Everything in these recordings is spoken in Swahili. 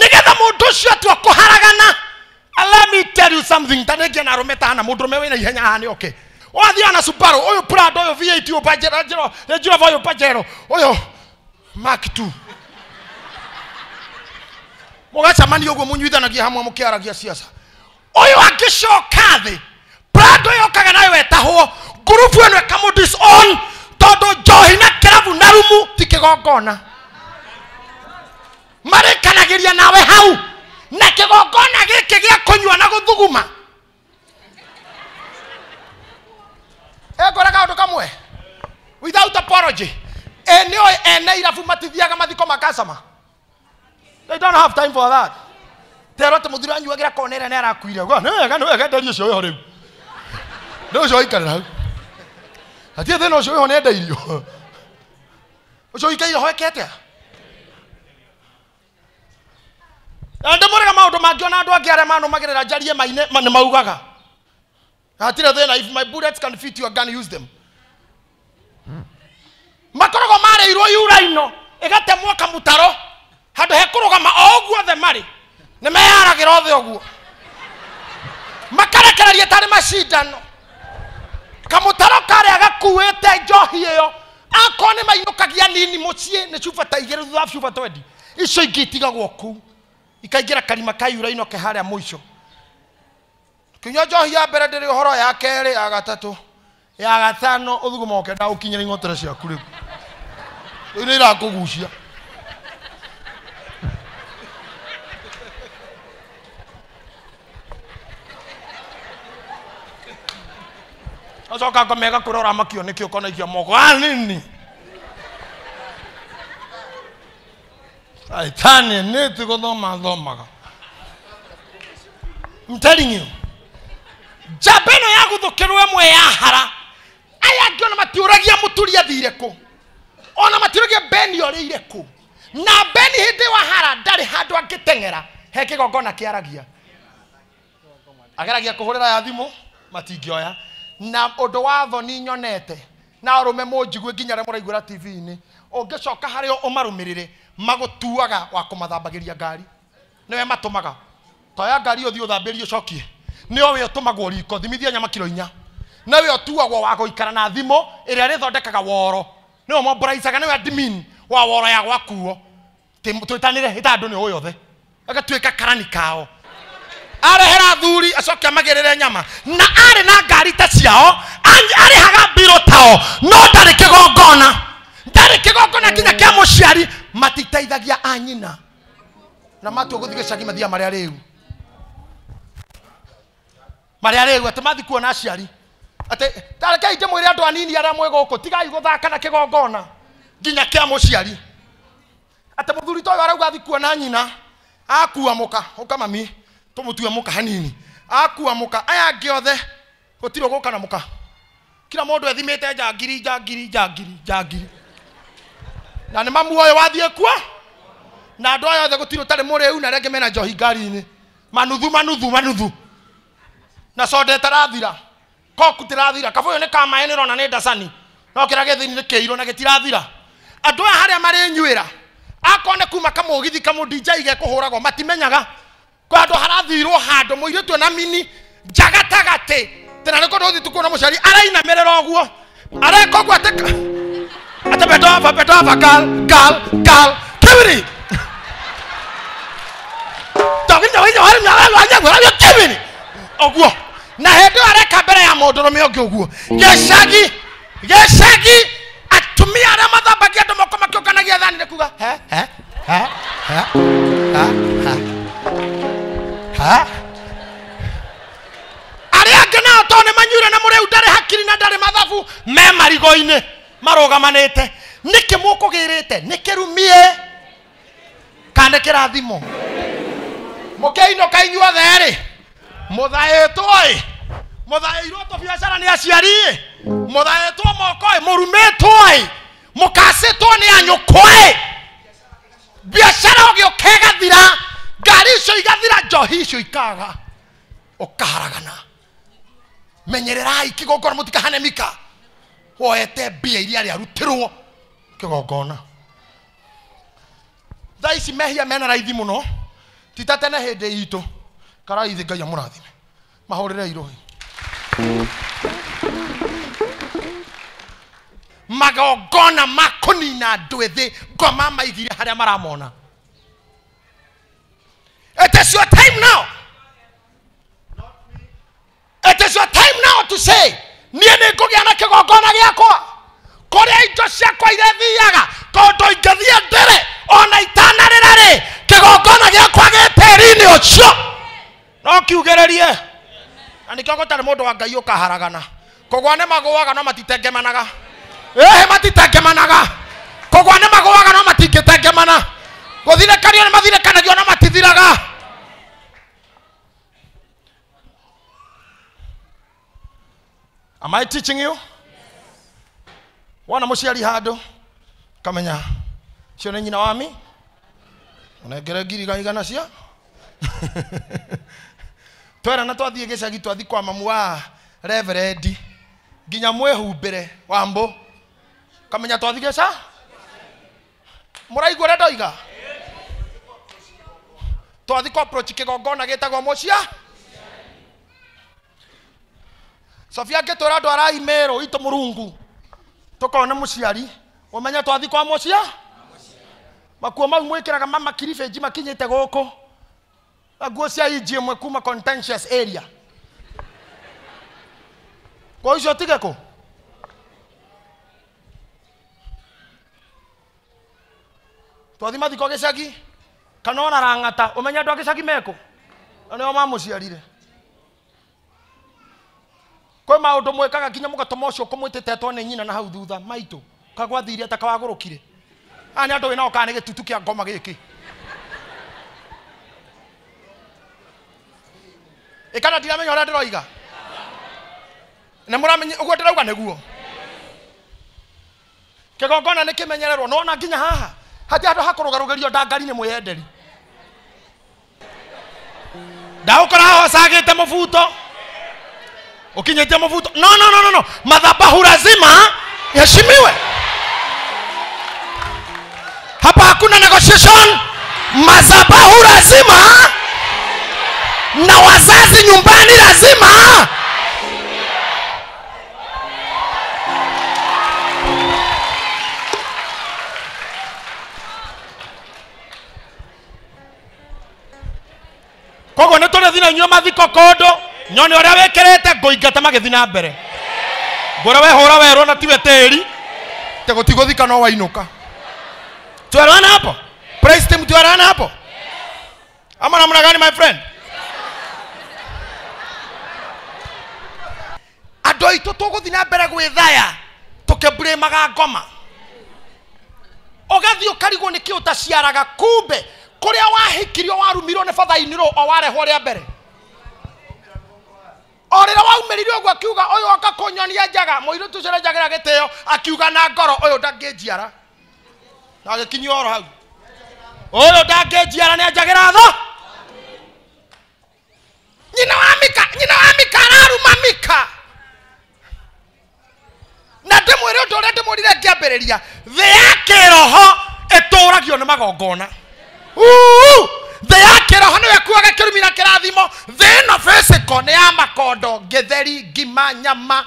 nigetha mundu ucio ati okuharagana let me tell you something tanengia na arume tana mundu rume wina ihenya haha nioke wathia na subaru uyu prado uyu v uyu pajero jero rejova uyu pajero uyu mark 2 mugacamania uguo munyuithanagia hamwe mukiaragia ciaca uyu angicoka thi prado yokaga nayo etahwo ngurubu kamu disown tondũ njohi na kĩrabu na rumu ti marikanagiria nawe hau na kigongona giki gia kunywa na guthuguma ekora kaundu kamwe without apology eneo ene irabu matithiaga mathiko makasama they don't have time for that terwo atä må thuri anyuagira konere ne arakuire wega nä wega nderi å cio wä ho rä u nä å cio aikarä rau hatirä thä na å cio wä ho nä ikaire hoeke atä Eh, ndä må rä ga maå ndå mangä ona andå angä arä a manåmagä rä ra njarie maine nä maugaga hatirä thä na if my bullets can fit your gun use them makoragwo marä irwo yuraino ĩgatemwo kamũtaro handũ hekũrũgama o ũguothe marĩ nĩ meyaragĩra othe ũguo makarekereria tarĩ macindano kamũtaro karĩa gakuĩte njohi ĩyo akorwo nĩ mainũkagia nini mũciĩ nĩ cuba ta igĩrĩ thutha cuba twendi icio ingĩ itigagwo kũu ikaingira karima kaiyura a haria ico kinyua njohi ya mbere å horo ya keri ya gatatå ya gatano uthuguma moke na ukinyira ing'otera ciaku riu riu ni irakugucia acoka ngomega kurora makio nikio kona ikia moko anini I neti ne to go I'm telling you. Jabeno ya guthukiru emwe ya hara. Aya ngiona ya muturi ya ku. Ona ya beni yore ku. Na beni hindi wa hara ndari handu angiteng'era he kigongona kiaragia. Ageragia kuhurira ya thimu matingioya. Na undu wa thoni nyonete na moji munjigue ginyare ria igura TV-ini. o omaru mirire magutuaga wa kumathambagĩria ngari niwe matumaga toya ngari ũthiĩ ũthambĩrie ũcokie nĩo we ũtũmagwo riko thimithia nyama kiro inya nawe ũtuagwo wa gũikara na thimũ ĩrĩa rĩthondekaga woro nĩwe momboraicaga nĩwe admin wa woro ya gwakuo twĩtanĩre ĩta andũ nĩ ũũ yothe agatuĩka karani kao arehera thuri acoke amagĩrĩre nyama na arĩ na ngari ta ciao arehaga mbirũ tao no ndarĩ kĩgongona ndarĩ kĩgongona kinya kĩa mũciari matiteithagia anyina na matua gå thiä gä cagi mathia marä a rä u marä a rä u atä mathi kuona aciari atä tarekei ndä mwä re andå anini arä a mwä gå kå tigai gå thaka na kä gongona nginya kä a må ciari atä må thuri ta å yå arauga athi kuona nyina akua må ka å ka mami tå må tue må ka hanini akua må ka aya angä othe gå tirå gå ka na må ka kira må ndå ethimä te njangiri njangiri njangiri njangiri na nä mamuoyo wathiä kua na andå aya othe gå tirå tarä må rä u na rä mena njohi ngari-inä manuthu manuthu manuthu na conda ĩtarathira koku tĩrathira kabå yå nä kamaä nä rona nä ndacani no kä rä gä thini nä kä irwo na gä tirathira andå aya harä a marä nyuä ra akone kuma kamå githi kamå ndinjaige kå hå ragwo matimenyaga kandå harathirwo handå må irä tu na mini njagatagatĩ tena nä kå å thitukå na må ciari arainamä rä ra å guo areka å guo atä off a bit off a girl, girl, girl, Kimini. Talking to you, I'm not a Kimini. Na hebu areka bere ya modoromio guo. Yeshagi, yeshagi atumia arĩa mathambagia andũ moko makĩũnganagia thani nĩ kuga arĩa angĩ nao to nĩ manyuire na mũrĩu ndarĩ hakiri na ndarĩ mathabu me marigo-inĩ marũgamanĩte niki mukugirite rumie kana kirathimo mukiinuka inyuothe ri muthaitwo ĩ muthairwo tũbiacara nĩ aciari ĩ muthaitwo moko ĩ mũrumĩtwo ĩ mũkacĩtwo nĩ anyũkwa ĩ biacara ũgĩũka ĩgathira ngari icio igathira njohi icio ikaga ũkaharagana menyererai kĩgongona mũtikahane mika woete mbia iria rĩarutirwo kigongona thaa ici mehia mena raithi muno no tita tene hindi itu karai thi ngai amurathime mahurire irohi magongona ma kunina andå ethä ngoma maigire harä a maramona it is your time now it is your time now to say niä nä ngå gä a na kä gongona gä akwa kuria indo ciakwa ire irethiaga tondu ingithie ndire ona itanarira ri kigongona giakwa gi tĩri-inĩ ũcio no kiugĩrĩrie na nĩkĩo gũtarĩ mũndũ wa ngai ũkaharagana kũgwa nĩ magũaga no matitengemanaga ĩhĩ matitengemanaga kũgwa nĩ magũaga no matingĩtengemana gũthirĩkanio nĩ mathirĩkanagio no matithiraga Am I teaching you? wona muciari handu kamenya cio nä nyina wami unengere ngiriga igana cia twera na twathiä gä cagi twathiä kwa mamu wa reverendi nginya mwä humbä wa mbå kamenya twathiä gä ca må raigua rä ndoiga twathiä kwa kä gongona gä tagwo må cia ngä twä ra andå araimä rå itå må rungu tukona muciari umenya twathi kwa mucia makuo mau mwikiraga mama kiribĩnji makinyĩte gũkũ nguo cia inji mwe kuma contentious area kwa icio tige kũ twathi mathiko gĩcagi kana ona rang'ata ũmenye andũ a gĩcagi mekũ na nĩo mamũciarire kwä maå ndå mwäkaga nginya må gatå ma å cio kå mwä tä tetwo nä nyina na hau thutha maitå kagwathire ta kawagå rå kire aya nä andå wä naokaa nä gä tutu kä a ngoma gä kä ä kana ndiramenya å rä a ndä roiga nä må ramenya å guo ndä rauga nä guo kä gongona nä kä menyererwo no ona nginya haha hatä handå hakå rå garå gä rio ndangari nä mwä enderi ndaå kora te må buto ukinyetea mvuto no, no, no, no, no. madhabahu lazima heshimiwe hapa hakuna negotiation madhabahu lazima na wazazi nyumbani lazima kogo nä tå rä thina nyua mathiko kondo nyone å rä a wä kä rä te ngå ingata magä thi na mbere ngå rä wehå ra werwo na tiwe tä ri te gå tigå thika no wainå ka twerwana hapo praistim twerwana hapo ama namna gani my friend andå aitå tå gå thi na mbere gwä thaya tå kä maga ngoma å gathiä å karigwo nä kä å taciaraga kumbe kå rä a wahikirio warumirwo nä bathainä rå o warehwo rä a mbere o rä rä a waumerire å guo akiuga å yå oka kå nyonia njaga må irä tu å cio njagä ra gä tä o akiuga na ngoro å yå ndangä njiara na agä kinyi oro hau å yå ndangä njiara nä anjagä ra tho nyina wa mika wa araruma mika na ndä mwä rä å ndå å rä a ndä mwä rire ngä ambä rä ria thä ya kä roho ä tå ragio nä magongona thä ya kä roho nä we kä rumi na kä rathimo thä no nä ya makondo ngetheri ngima nyama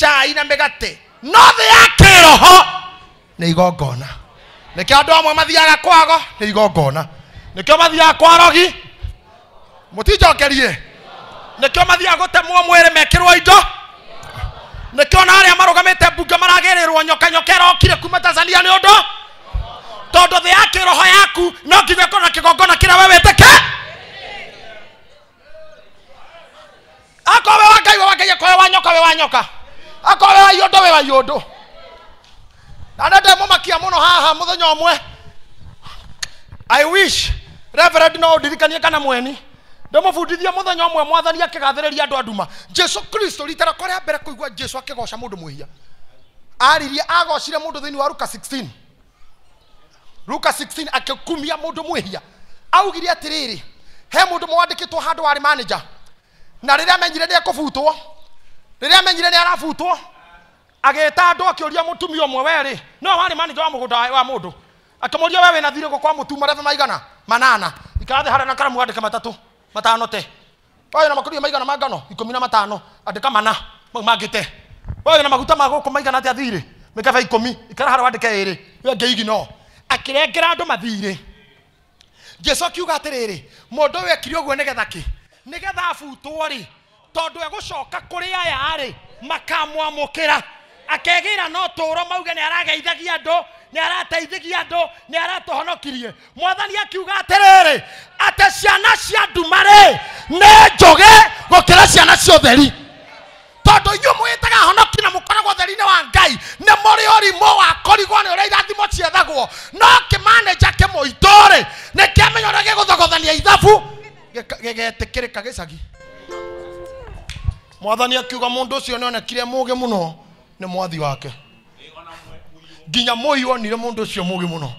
cai na mä no thä ya kä roho nä igongona nä kä andå amwe mathiaga kwago nä igongona nä kä o mathiaga kwarogi må tinjokerie nä kä o mathiaga gå temwo mwä rä mekä indo nä kä o na arä a marå gamä te mbunge maragä rä rwo nyokanyoka nyokera okire kuma tanzania nä å ndå tondå thä yake roho yaku no nginya korwo na kä gongona kä rä a wewä tä akorwo we wa ngai we wa ngai akorwo wa nyoka we wa nyoka akorwo we wa iå we wa iå na nä ndemå makia må no haha må thenya å mwe i wish reverend no ndirikanie kana mweni ndämåbundithie må thenya å mwe mwathani akä gathä rä ria andå a jesu kristo rita rakwa rä a mbere kå igua jesu akä goca må ndå må hia aririe agocire må ndå thä inä wa ruka 16 luka 16 akikumia mundu mwihia augire atiriri he mundu mwandikitwo handu wari manager na riria menyire niekubutwo riria menyire niarabutwo ageta andu akioria mutumia umwe weri no wari manager wa mugunda wa mundu akimuria we wina thire gukwa mutuma rebe maigana manana ikathi harana karamu andike matatu matano te wayo na makuria maigana magano ikumi na matano andika mana magite mangite na maguta ma maigana atia thire mikebe ikumi ikara hara wandike iri we ngeigi no akirengera andu mathire jesu akiuga atiriri mundu uyu ekire uguo nigetha ki nigetha abutwo ri tondu egucoka kuri aya ri makamwamukira akegira no toro mauge ni arageithagia andu ni arateithagia andu ni aratuhonokirie mwathani akiuga atiriri ati ciana cia nduma ri ni njoge gukira ciana cia utheri tondå inyuä mwä taga honoki na må koragwo theri-inä wa ngai nä må rä å rimå wa kårigwo nä å rä a irathimo ciethagwo no kä maneja kä må itå rä nä kä amenya å rä a gä gå thogothania ithabu getä kä rä ka gä cagi mwathani akiuga må ndå å cio nä onekire må gä må no nä mwathi wake nginya må iwonire må ndå å cio må gä må no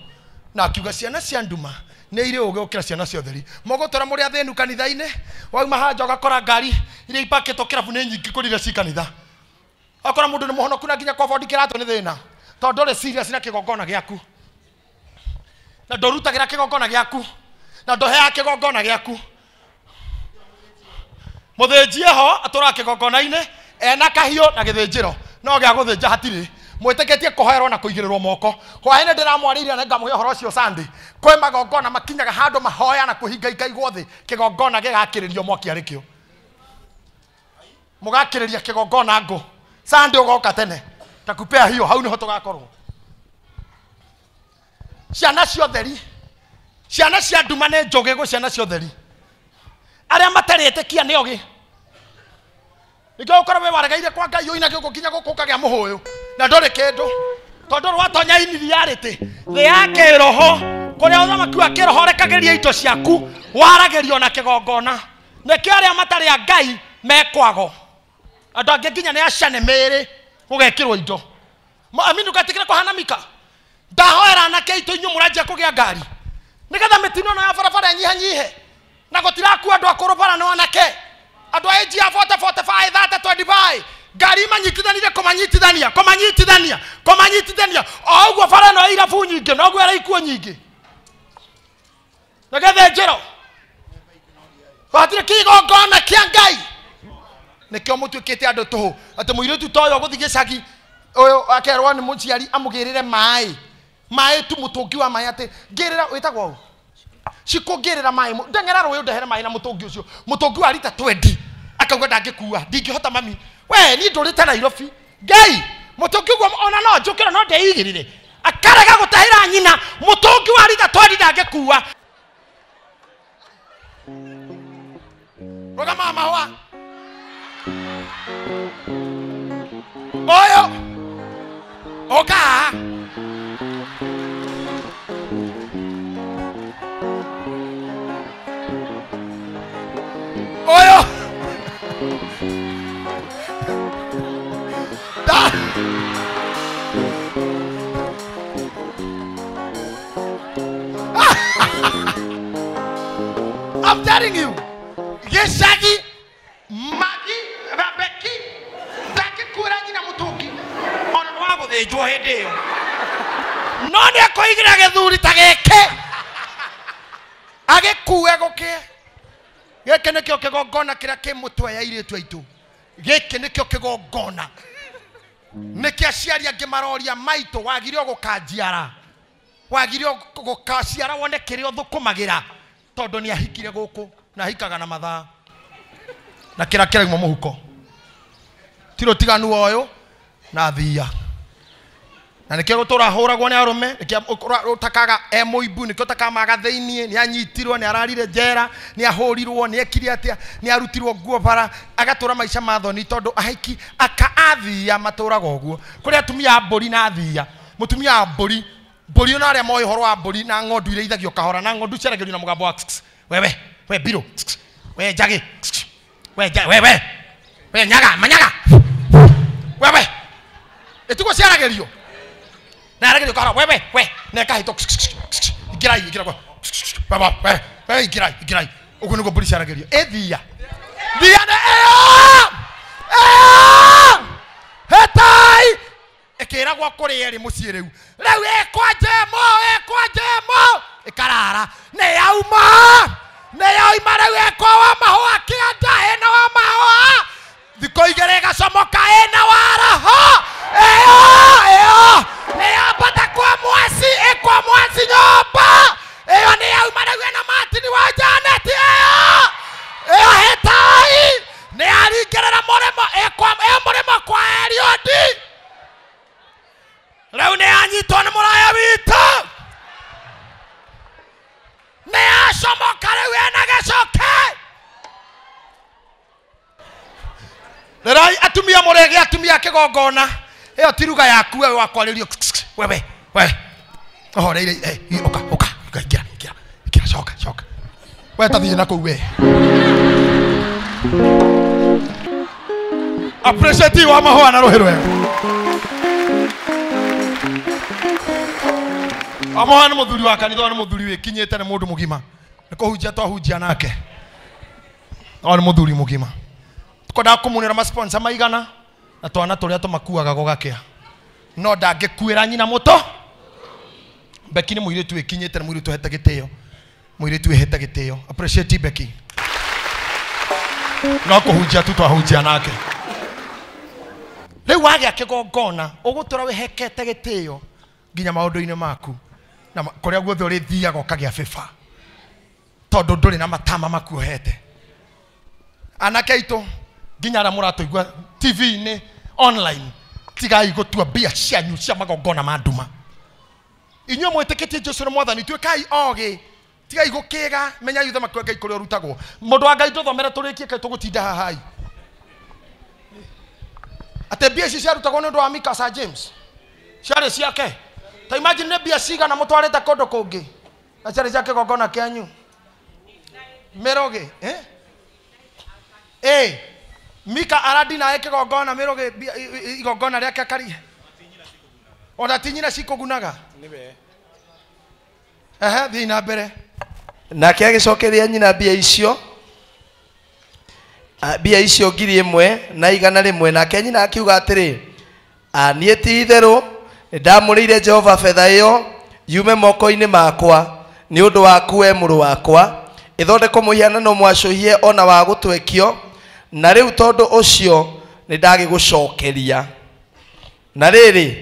na akiuga ciana cia nduma nä irä å gä gå kä ra ciana ciotheri må gå tå ra må kanitha-inä wauma hanja å gakora ngari iria ipakĩtwo kä rabu nä nyingä kå rire cikanitha akora okora må ndå nä må honoku na nginya kobondi kä ratwo nä thä na tondå rä serious na kä gongona gä aku na ndå rutagä ra kä gongona gä aku na ndå heaga kä gongona gä aku må thä nji eho atå raga kä gongona-inä ena kahiå na gä thä njä ro no gä a gå thä nja hatirä mwitikitie kuhoerwo na kuigirwo moko hwaini ndiramwarĩirie na ngamuhe ũhoro ũcio sande kwĩ magongona makinyaga handu mahoya na kuhinga kũhingaingaigwo thĩ kĩgongona gĩgakĩrĩrio mwaki arĩ mugakiriria kigongona kĩgongona ngũ sande ũgoka tene ta kupea hiyo hau nĩho tũgakorwo ciana ciotheri ciana cia nduma nĩ njũgĩ gwĩ ciana ciotheri arĩa matarĩtĩkia nĩ ogi nĩkĩo ũkorwo wĩ waregeire kwa ngai ũinagio gũkinya gũkũ ũkagĩa mũhũyũ na ndå rä kä ndå watonya rwatonya iniriarity thä ya kä roho kå rä a å wa kä roho rekagä ria indo ciaku waragä rio na kä gongona nä kä a ngai mekwago andå angä nginya nä acane mä rä gå gekä indo aminu gatigä re kå hana mika ndahoera anake aitå inyuä må ranjia kå gä a ngari nä getha mä tino no ya barabara änyihanyihe na gå tirakua andå akå rå bara no anake andå a ä nji ya 44 45 30 25 ngari manyitithanire komanyitithania komanyitithania komanyitithania o uguo bara no irabu nyingi noguo era ikuo nyingi nagethenjero hatirä kä igongona kä a ngai nä kä o må tuä kä te andå tå hå atä må irä tu ta å yå gå thiä gä cagi å yå akerwo nä må ciari amå gä rä re maä maä tu må tå ngi wa maä atä ngä rä ra wä tagwo cikå ngä rä ra maä ndengera rå yå ndehere maä na må tå ngi å cio wa rita twendi akauga ndangä kua ndingä hota mami wee niä ndå rä te nairobi ngai må tå ngä guo ona no njå kä ra no ndeigä rä akarega gå tahä ra nyina må tå ngi wa ritha twari ndangä kua rå gamaga mahå a å yå å kaha telling you, Yeshagi, Magi, Rabeki, Daki Kuragi na Mutuki, on Wago de Johedeo. None akoigira gethuri ta geke. Agikuwe gukie. Geke nikio gona kira ke mutwe ya iritu aitu. Geke gona ne Niki aciari age maroria maitu wagire gukanjiara. Wagire gukaciara wone kirio thukumagira tondå ni ahikire kå na ahikaga na mathaa na kira må huko tirå tiganu yå na thia na nikio gutura huragwo ni arume nikio utakaga e muibu nikio utakamaga inie ni anyitirwo ni ararire njera ni rirwo ni ekire atia ni arutirwo nguo bara agatura maisha mathoni tondå ahiki aka athia maturaga uguo kuri atumia mbå ri na athia mutumia mbå ri mburi na aria moä horo wa mburi na ng'ondu iria ithagio kahora na ng'ondu ciaregerio na mugambo wa wewe we biro we njagä we wewe we nyaga manyaga wewe ä ciaragerio na aragerio kahora wewe we na ĩkahĩtwo ingĩrai ingĩra wewe ingĩrai ingĩrai å guo nä guo mbå ri ciaragerio ä thia thia nä ä hetai ĩkĩragwo kũrĩa ĩrĩ mũciĩ rĩu rĩu ĩkwa njemo ĩkwa njemo ĩkarara nĩ yauma nĩ yauma rĩu ekwa wa mahũa kĩanda ĩna wa mahũa thikũ igĩrĩ ĩgacomoka ĩna waraho ĩyo ĩyo nĩ yambata kwa mwasi ĩkwa mwasi nyũmba ĩyo nĩ yauma rĩu ĩna matini wa janeti ĩyo ĩyo hĩtai nĩ yaringĩrĩra mũrĩmo ĩkwa ĩ mũrĩmo kwa eriodi rä u nä yanyitwo nä må raya witå nä yacomoka rä u ena gä coke atumia må rä atumia kä gongona ä tiruga yaku we wakwarä rio wewe wewe ohoreire eh, åka åka ingä ra ingä ra ingä ra coka coka we tathiä na kå u we apreciati wa mahå na rå hä rwega amoha nä må thuri wa kanitha nä må thuri wä kinyä te nä må ndå må gima nä kå hunjia twahunjia nake o nä må thuri må gima kwendaga kå må ra masponsa maigana na twana tå rä a tå makuaga gågakea no ndangä kuä ra nyina må to mbeki nä må irä tu ä kinyä te nä må irä tu hete gä tä o må irä tu ä hete gä tä o mbeki no kå hunjia tu twahunjia nake rä u wagä a kä gongona å gå tå ra wä hekete gä tä o nginya maå ndå-inä maku na kuria guothe urithiaga ukagia biba tondu nduri na matama makuohete anake aitu nginya aria muratuigua tv-ini online tigai gutua mbia cianyu cia magongona ma nduma inyuĩ mwĩtĩkĩtie jesu nĩ mwathani tuĩkai ogĩ tigai gũkĩga menyai ũthamaki wa ngai kũrĩa ũrutagwo mũndũ wa ngai tũthomere tũrĩkie kaĩ tũgũtinda hahai atĩ mbia ici ciarutagwo nĩ ũndũ wa mikasa james ciarĩ ciake ta imagine nä mbia cigana må twarä te kå ndå kå ngä na ciarä cia kä gongona känyu mä rå gä eh? eh, mika aradinaä kä gongona mä rå gä igongona rä ake akari ona tinyina cikå gunaga ehe thiä na mbere nake agä cokeria nyina mbia icio ah, mbia icio ngiri ä mwe na igana rä mwe nake nyina akiuga atä rä ah, niä ti itherå ndamurĩire jehova betha ĩyo yume moko-inĩ makwa nĩ ũndũ waku we mũrũ wakwa ĩthondekwo mũhianano mwacũhie ona wa gũtwekio na rĩu tondũ ũcio nĩ ndagĩgũcokeria na rĩrĩ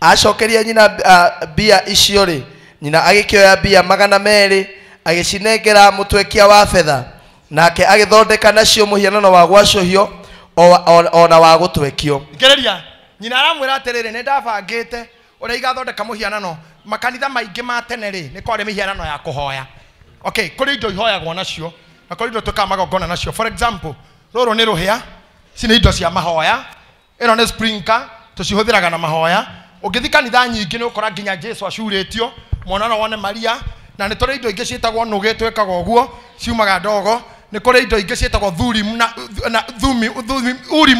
acokeria nyina mbia icio rĩ nyina agĩkĩoya mbia magana merĩ agĩcinengera mũtwekia wa betha nake agĩthondeka nacio mũhianano wa gwacũhio ona wa gũtwekio ngereria nyina aramwĩra atĩrĩrĩ nĩ ndabangĩte uraiga thondeka muhianano makanitha maingi ma tene ri ni kwari mihianano ya kuhoya okay kuri indo ihoyagwo nacio na kuri indo twikaga magongona nacio for example ruru ni ruhia ci nä indo cia mahoya ä no nä sprinka tå na mahoya å ngä kanitha nyingä nä å kora nginya jesu acurä tio mwanano wone maria na nä tå indo ingä ciätagwo nå gä twä kaga å guo ciumaga ndogo nä kå rä indo ingä ciätagwo urim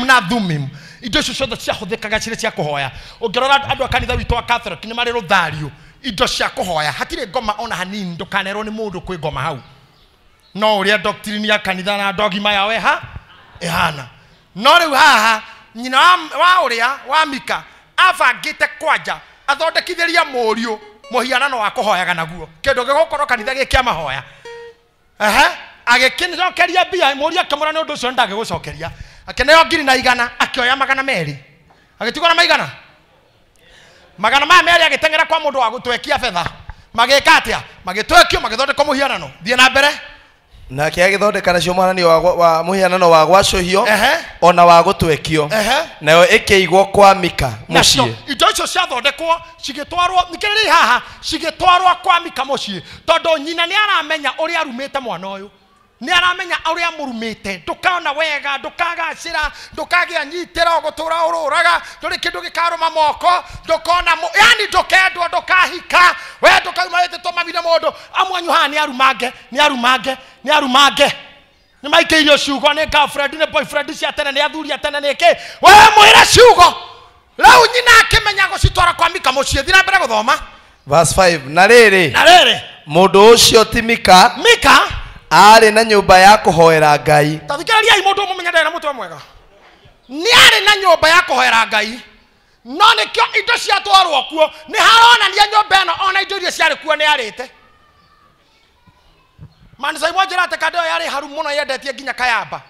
na thumim indo icio ciothe ciahũthĩkaga cirĩ cia kũhoya ũngĩrora andũ a kanitha witũ wa catholic nĩ marĩ rũthariũ indo cia kũhoya hatirĩ ngoma ona hanini ndũkanerwo nĩ mũndũ kwĩ ngoma hau no ũrĩa doctrine ya kanitha na dogima yao eha ĩhana no rĩu haha nyina wa ũrĩa wa mika abangĩte kwanja athondekithĩria mũriũ mũhianano wa kũhoyaga naguo kĩndũ gĩgũkorwo kanitha gĩ kĩa mahoya agĩkĩcokeria mbia mũriũ akĩmũra nĩ ũndũ ũcio nĩndagĩgũcokeria akeneo ngiri na igana akioya magana meri agĩtigwo na maigana magana maya meri agitengera kwa mũndũ wa gũtwekia betha magĩka atĩa magĩtwekio magĩthondekwo mũhianano thiĩ na mbere nake agĩthondeka nacio mwananio wa mũhianano wa gwacũhio ona wa gũtwekio nayo igwo kwa mika mũciĩ indo icio ciathondekwo cigĩtwarwo nĩkĩrĩ haha cigĩtwarwo kwa mika mũciĩ tondũ nyina ni aramenya ũrĩa arumĩte mwana ũyũ nä aramenya å rä a må rumä ndukona wega ndukagacä ra ndukagä a nyitä ra gå tå ra å rå raga ndå rä kä ndå gä karå ma moko ndukona yani ndukendwo ndukahika we ndukauma wä tä tå mamire må ndå amwanyu haha nä arumange nä arumange nä arumange nä maikä irio ciugo nä girlfriend nä boyfriend cia tene nä athuri a tene nä kä we mwä re ciugo rä u nyina akä menya gå citwara kwa mika må ciä thi na mbere gå thoma na rä na rä rä må ndå å cio ti mika mika arä na nyå ya kå hoera ngai tathikä rä riai må ndå menya ndarä na må twe mwega nä arä na nyå ya kå hoera ngai no nä kä o indo ciatwarwo kuo nä haronania nyå mba ona indo iria ciarä kuo nä arä te manicaimwo njä ra atä kanda ä yo yarä haru må no yendetie nginya kayamba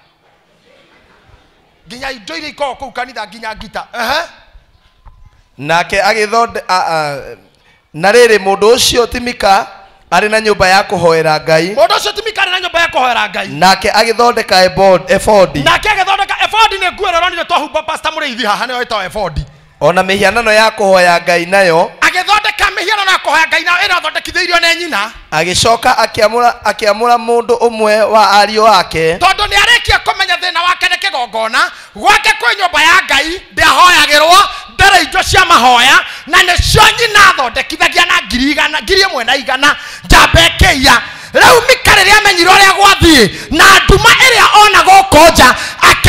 nginya indo iria ikoragwo kå u kanitha nginya ngita uh -huh. nake agä na rä rä må ndå å cio timika arä na nyå mba ya kå hoera ngai må ndå å cio timika arä na nyå mba ya kå hoera ngai nake thondeka ebodi nake thondeka ebodi nä nguo ä ro ronire twahumba pasta må rä ithi haha nä oä to ebodi ona mihianano ya kuhoya ngai nayo agithondeka mihianano ya kuhoya ngai nayo irathondekithĩirio nĩ nyina agicoka akiamura akiamura mundu umwe wa ariũ wake tondu nä arĩkia kũmenya thĩna wake nĩ kĩgongona gwake kwĩ nyũmba ya ngai ndĩahoyagĩrwo ndere indo cia mahoya na cio nyina thondekithagia na ngiri igana ngiri ĩmwe na igana njamba ĩkĩiya rĩu mika rĩrĩa amenyire ũrĩa gwathiĩ na nduma ĩrĩa ona gũkũ nja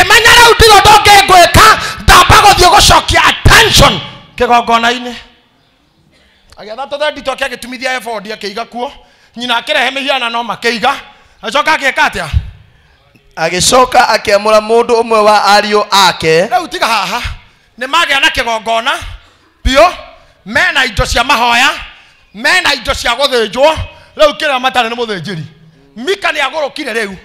menyere utirå ndå ngä ngwä ka ndamba gå thiä gå cokia attention kä gongona-inä agäetha tå thendi twake agä tumithia ebodi akä iga kuo nyina akä rehe mä hianano makä iga agäcoka agä ka atä a agĩcoka akĩamũra mũndũ ũmwe wa ariũ ake rĩu tiga haha nĩ magĩa na kĩgongona biũ mena indo cia mahoya mena indo cia gũthĩnjwo rĩu kĩrĩa matarĩ nĩ mũthĩnjĩri mika nĩ agũrũkire rĩu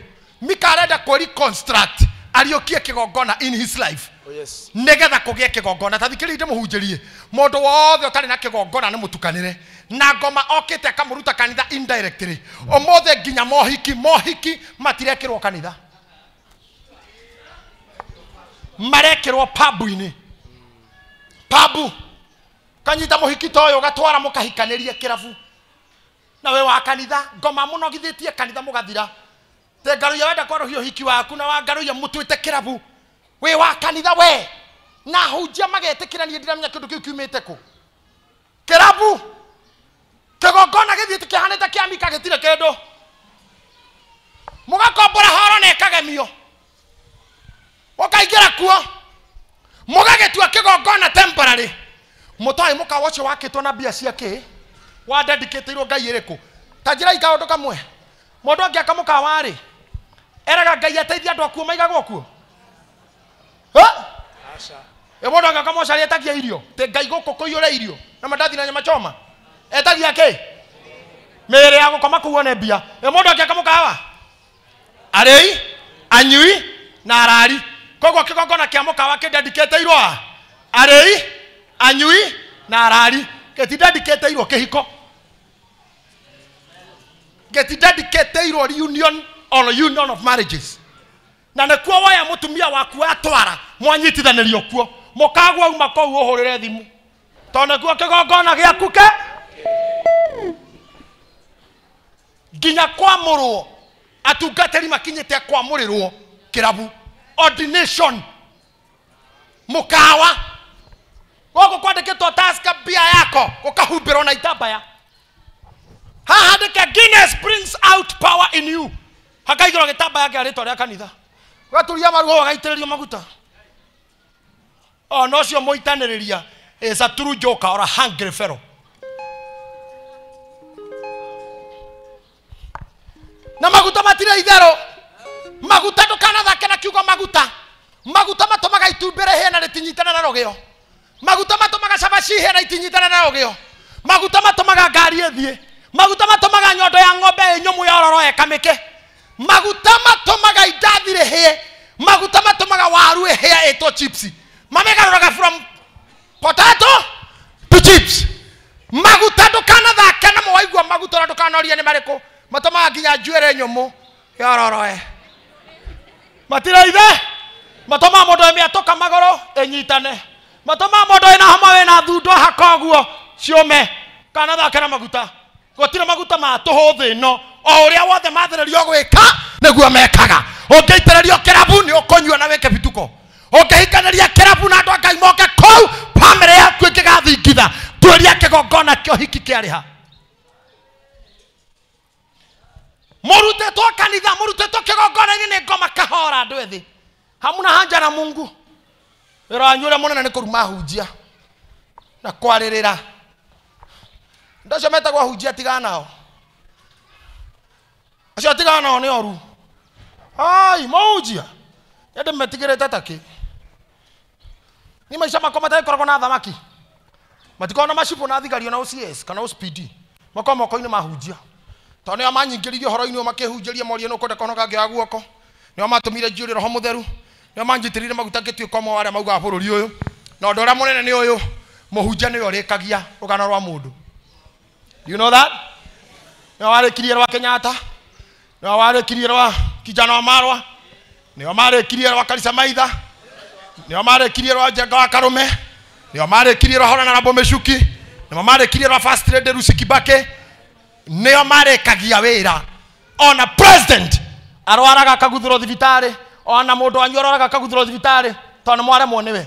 mika arenda kwĩri construct ariukie kigongona in his life oh, nigetha kugie kigongona tathikirite muhunjirie mundu wothe utari na kigongona ni mutukanire na ngoma okite akamuruta kanitha indirectly omothe nginya mohiki mohiki matirekirwo kanitha marekirwo pabu-ini pabu kanyita muhiki toyo gatwara mukahikanirie kirabu na we wa kanitha ngoma munogithitie kanitha mugathira te ngaruia wenda kwarohia hiki waku na wangaruia mũtwĩte kĩrabu wĩ wa kanitha we na hunjia magetĩkĩra niĩ ndiramenya kĩndũ kĩu kiumĩte kũ kĩrabu kĩgongona gĩthiĩte kĩhanĩte kia mika gĩtirĩ kĩndũ mũgakombora horo na ĩkagemio ũkaingĩra kuo mũgagĩtua kĩgongona temporary mũtoĩ mũkawa ũcio wakĩtwo na mbia cia kĩ wandandikĩtĩirwo ngai ĩrĩkũ ta njĩra ikaũndũ kamwe mũndũ angĩaka mũkawa rĩ eraga ngai ateithia andå akuo maigaga kuo må ndå angä oka mocarä etagia irio tä ngai gå kå kå iyå re irio na mandathi na nyama choma etagia kä mä rä ya gå koma kå one mbia ä må ndå angä akamå kawa arä i anyui na arari koguo kä gongona kä amå kawa kä dedikäte irwo a arä i anyui na arari gä ti dedikäte irwo kä hiko gä ti dedikäte irwo reunion ono union of marriages na nikuo woya mutumia waku atwara mwanyitithanĩrio kuo mukagwa uma kau uhurire thimu to nikuo kigongona giaku ke nginya kwamurwo atungatĩri makinyĩte kwamũrĩrwo kirabu ordination mũkawa gũkũ kwandĩkĩtwo taska bia yako gũkahumbĩrwo na itambaya hahandĩke guinness brings out power in you hakaigĩrwo gĩtamba yake arĩtwa rĩa kanitha gaturia maruo gagaitĩrĩrio maguta ona oh, ũcio mũitanĩrĩria is a true joker or a hungry fellow na maguta matire itherũ maguta ndũkanathake na kiugo maguta maguta matũmaga itumbĩ rĩhĩe na rĩtinyitana na rũgĩo maguta matũmaga cabaci hĩe na itinyitana na rũgĩo maguta matũmaga ngari ĩthiĩ maguta matũmaga nyondo ya ng'ombe ya yororo ĩkamĩke maguta matumaga itathi rihie maguta matumaga waru ihia itwo chips mamegaruraga from potato to chips maguta ndukanathake namo waigua maguta ũrĩa ndũkanorie nĩ marĩkũ matumaga nginya njuĩrĩ nyũmũ yororoe matiraithe matumaga mũndũ ĩmĩatũka magũrũ ĩnyitane matumaga mũndũ ĩna homa na thundo haka ũguo kana thake na maguta gutire maguta ma tuhu thi no o uria wothe mathererio gwika niguo mekaga ungiitererio kirabu ni ukunyua na wike bituko ungihikaniria kirabu na andu angai moke kou bamĩrĩ yaku ĩngĩgathingitha tuĩria kĩgongona kĩa ũhiki kĩarĩha mũrutĩtwo kanitha mũrutĩtwo kĩgongona-inĩ nĩ ngoma kahora andũ hamu na hanja na mungu wĩra wanyu ũrĩa mũnene nĩ kũruma hunjia na kwarĩrĩra andå acio metagwo ahunjia tigana nao acio atigana nao nä oru ai mohunjia nä ndä metigä rä te takä nä maica makwa matagäkoragwo na thamaki matikoragwo na macibå na thigari ona cs kana spd makorwo moko-inä mahunjia tondå nä o manyingä ririe å horo-inä å makä hunjä rie morie nä å kwenda kohonoka ngä wa guoko nä o matå mire njå rä roho må theru nä o manjitä rä ire maguta ngä tuä komo arä a maugaga bå rå ri å yå na å ndå å rä a må nene nä å yå må hunjia nä we å rä kagia rå gano rwa må ndå do you know that nio warĩkirie rwa kenyatta nio warĩkirie rwa kijana wa marwa nio marĩkirie rwa karisa maitha nio marĩkirie rwa njenga wa karume nio marĩkirie rwa hora na bomecuki nio marĩkirie rwa first lady Lucy Kibaki nio marĩkagia wĩra ona president arwaraga kaguthuro thibitari ona mũndũ wanyu arwaraga akaguthĩrwo thibitarĩ tondũ nĩ mwaremwo nĩwe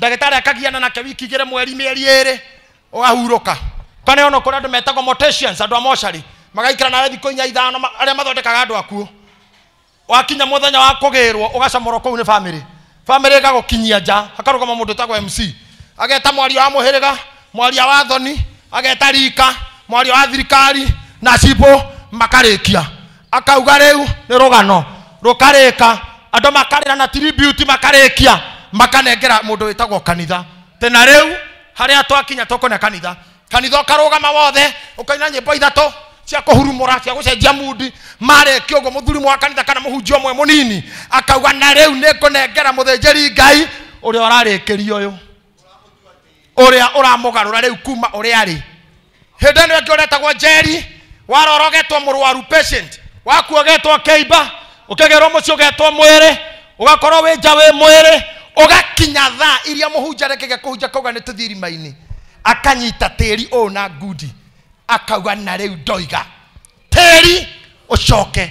ndagĩtarĩ akagiana nake wiki igĩrĩ mweri mieri ĩrĩ ũkahurũka kana ona kå rä andå metagwo andå a mocarä magaikara narä thikå inya ithano arä a mathondekaga andå akuo wakinya må thenya wa kå gä rwo å gacamorwo kå u nä bamä bamä gagå kinyia nja hakarå må ndå tagwo mc ageta mwaria wa må hä rä ga mwaria wa thoni ageta rika mwaria wa thirikari na cibå makarä kia akauga rä u nä rå gano rå karä ka andå makarä ra na makarä kia makanengera må ndå wä tagwo kanitha tena rä u harä a twakinya tåkå ne kanitha kanitha karugama wothe ukaina nyimbo ithatu cia kuhurumura cia gucenjia mudi mareki uguo muthuri mwa kanitha kana muhunjia umwe munini akauga na riu nikunengera muthenjeri ngai uria urarikiria uyu uria uramugarura riu kuma uria ari hindi ino ingi uretagwo njeri warorogetwo murwaru patient wakuogetwo keiba ukigerwo mucii ugetwo mwiri ugakorwo wi nja wi mwiri ugakinya thaa iria muhunjarekege kuhunja kauga ni tuthirima-ini akanyita tĩri ũũ na ngundi akauga na rĩu ndoiga tĩri ũcoke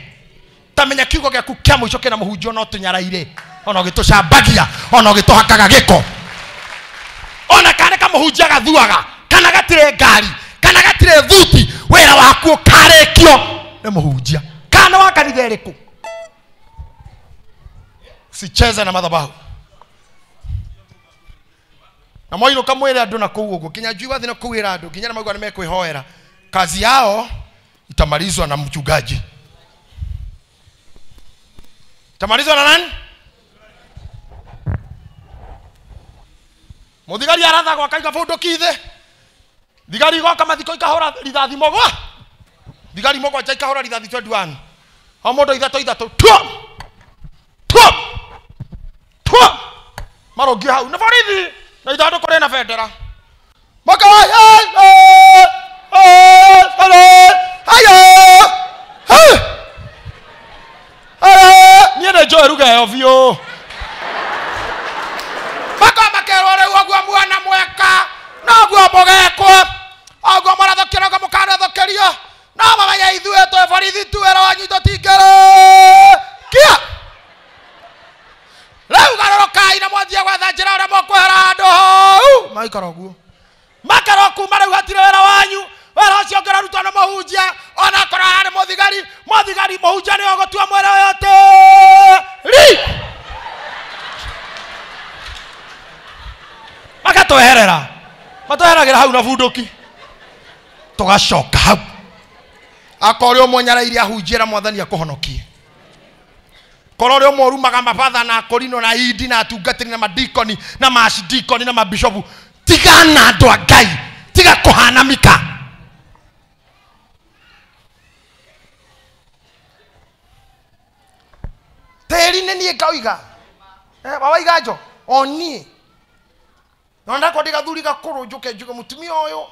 tamenya kiugo gĩaku kĩa mũico kĩna mũhunjio no tũnyarairĩ ona ũgĩtũcambagia ona ũgĩtũhakaga gĩko ona kana kamũhunjia gathuaga kana gatire ngari kana gatirĩ thuti wĩra waku ũkarĩkio nĩ mũhunjia kana wa kanitha ĩrĩkũ sicheze na madhabahu na mwairå ka mwä re andå na kå u å guo nginya njui wathiä na kå ra andå nginya nä maigua nä mekwä hoera kazi yao itamalizwa na mchungaji itamalizwa na nani muthigari arathagwo akaiga bundu kithe thigari igoka mathiko ikahura rithathi mogwa thigari mogwanja ikahura rithathi 21 o mundu ithato ithato tuo tuo tuo marungio hau nä borithi na ithandu kuri na bendera niä nä njå ä ruga biå makamba kerwo rä u å guo mwana mweka noguo må gekwo oguo må rathå kä rogo må karathå kä rio no mamenya menye ithuä twä borithi tuä ro nyitå tingä rä kia rä u garå ngai na mwathiä gwetha njä ra å rä a mwakwehera handå hau magaikara å guo makara kuma wanyu wera ra å cio å ngä ona korwo harä må thigari må thigari måhunjia nä å gå tua mwä å yå tĩri magatweherera matweheragä ra hau na bundå ki tå gacoka hau akorä å mwenyareirie ahunjia na mwathani akå korwo rä a moru magamba batha na korino na idi na atungatä na madikoni na macdikoni na mabishopu tigana andå a ngai tiga kå hana mika täri nä niä ngauiga eh, wawaiga njo o niä na ndakwo ndä gathuri gakå njå ke njuge må tumia å yå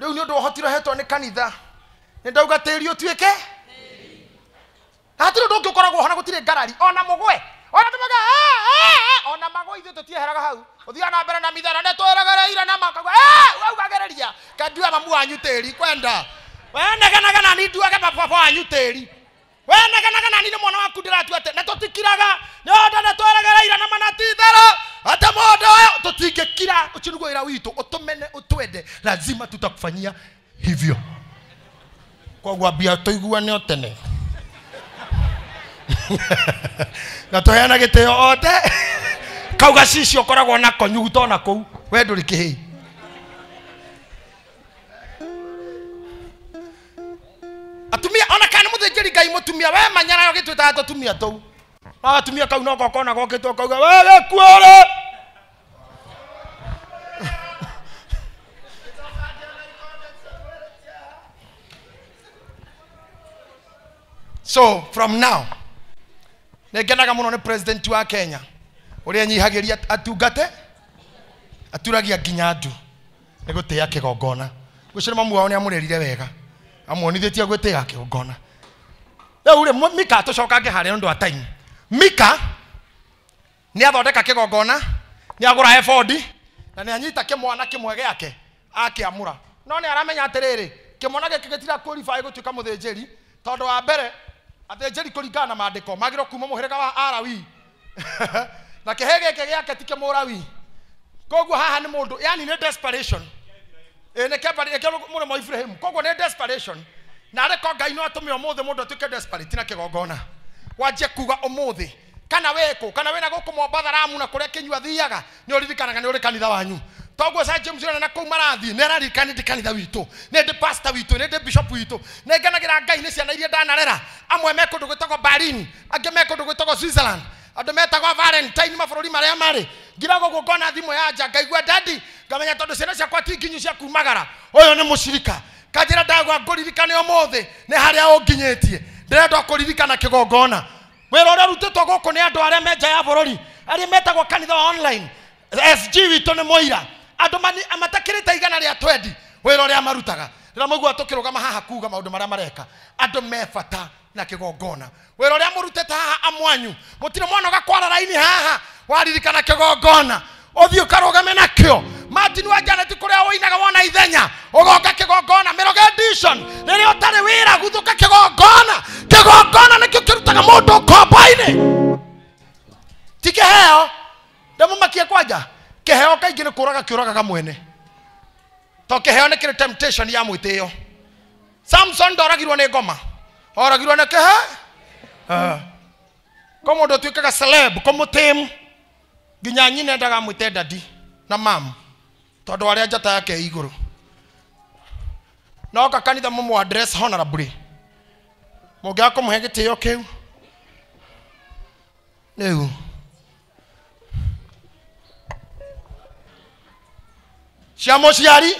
rä u nä å ndå å hotire hetwo nä kanitha nä ndauga tä ri å tuä ke hatirä å ndå å ngä å koragwo hona gå tirä ngarari ona må gwe ona tå maga ah, ah, ah. ona magå ithuä tå tieheraga hau å thiaga na mbere na mithana nä twäregereire na makagwa eh, augagereria kandua mamu wanyu tä ri kwenda wenegenaga nani nduage baba wanyu tä ri wenegenaga nani nä mwana waku ndä ratua atä nä tå tikiraga nä onda nä tweregereire na mana ti itherå atä måndå å yå tå tingä kira å cirugå ira witå å tå mene å twende lazima tutakufanyia hivyo koguo ambia tå iguane o tene ngatoheana gä tä o ote kauga cicio koragwo nako nyuguta ona kå u we ndå rä kä hä atumia ona kana nä må thä njä ri ngai må tumia we manyara gä twä taga tå tumia tå u no gatumia kau no gokona gokä two kauga we gä kuorä So from now nä ngenaga må no nä president wa kenya å rä a nyihagä ria atungate aturagia nginya ndu nä gå tä a kä gongona gå cio nä mamu wao nä amå rerire wega amuonithä tie gwä tä a kä gongona rä u rä mika tå cokange harä a ndå ataini mika nä athondeka kä gongona nä agå ra efondi na nä anyita kä mwana kä mwe gä ake akä amå ra no nä aramenya atä rä rä kä mwana gä kä gä tira gå tuä ka må thä njä ri tondå wa mbere athĩnjĩri kũringana na maandĩko magĩrwo kuma mũhĩrĩga wa arawi na kĩhĩ gĩkĩ gĩake ti kĩmũrawi koguo haha nĩ mũndũ yani nĩ desperation ĩ nĩ mũrĩmo ibrahimu koguo nĩ desperation na arĩ ko ngai no atũme ũmũthĩ mũndũ atuĩke desperate na kĩgongona wanjie kuga ũmũthĩ kana wĩkũ kana wĩna gũkũ mombatha ramu na kũrĩa kĩnyua thiaga nĩ ũririkanaga nĩ ũrĩ kanitha wanyu toguo sa james na na kå u ne nä araririkana ndä kanitha witå ne ndä pastor witå ne ndä bishop witå ne ngenagä ra ngai ni ciana iria ndanarera amwe me kå ndå berlin angä me kå ndå gwä tagwo switzerland andå metagwo valentine mabå rå ri marä a marä ngiragwo gå ngona thimå ya nja ngaigua dadi ngamenya tondu ciana ciakwa tinginyu cia kumagara å yå nä må cirika kanjä ra ndagwa ngå ririkane å må thä nä harä a å nginyä tie ndärendwa kå ririkana kä gongona wä ra å rutä ya bå rå ri arä metagwo kanitha online sg witå nä moira andå matakä rä te igana rä a twendi wä ra å rä a marutaga rä ra må igua tå kä rå gama haha kuga maå ndå marä a mareka andå mebata na kä gongona wä ra å rä a må rutete haha amwanyu må tirä mwana å haha waririkana kä gongona å thiä å karå nakä matini wa janeti kå rä a wåinaga wona ithenya å goka kä gongona mä roge rä rä a å tarä wä ra guthå ka kä gongona kä gongona nä kä kä rutaga må ndå kombo-inä tikä heo ndä må makie kwanja kiheo kaingä nä kå raga kä å mwene to kä heo nä kä rä temptation ya mwä tä samson ndoragirwo nä ngoma oragirwo nä kä he kå må ndå å tuä kaga kå må tä nginya nyina mwä te dadi na mam tondå arä a njata yake igå rå noka kanitha må må address honorably må ngä akå må he gä tä o kä u ciamuciari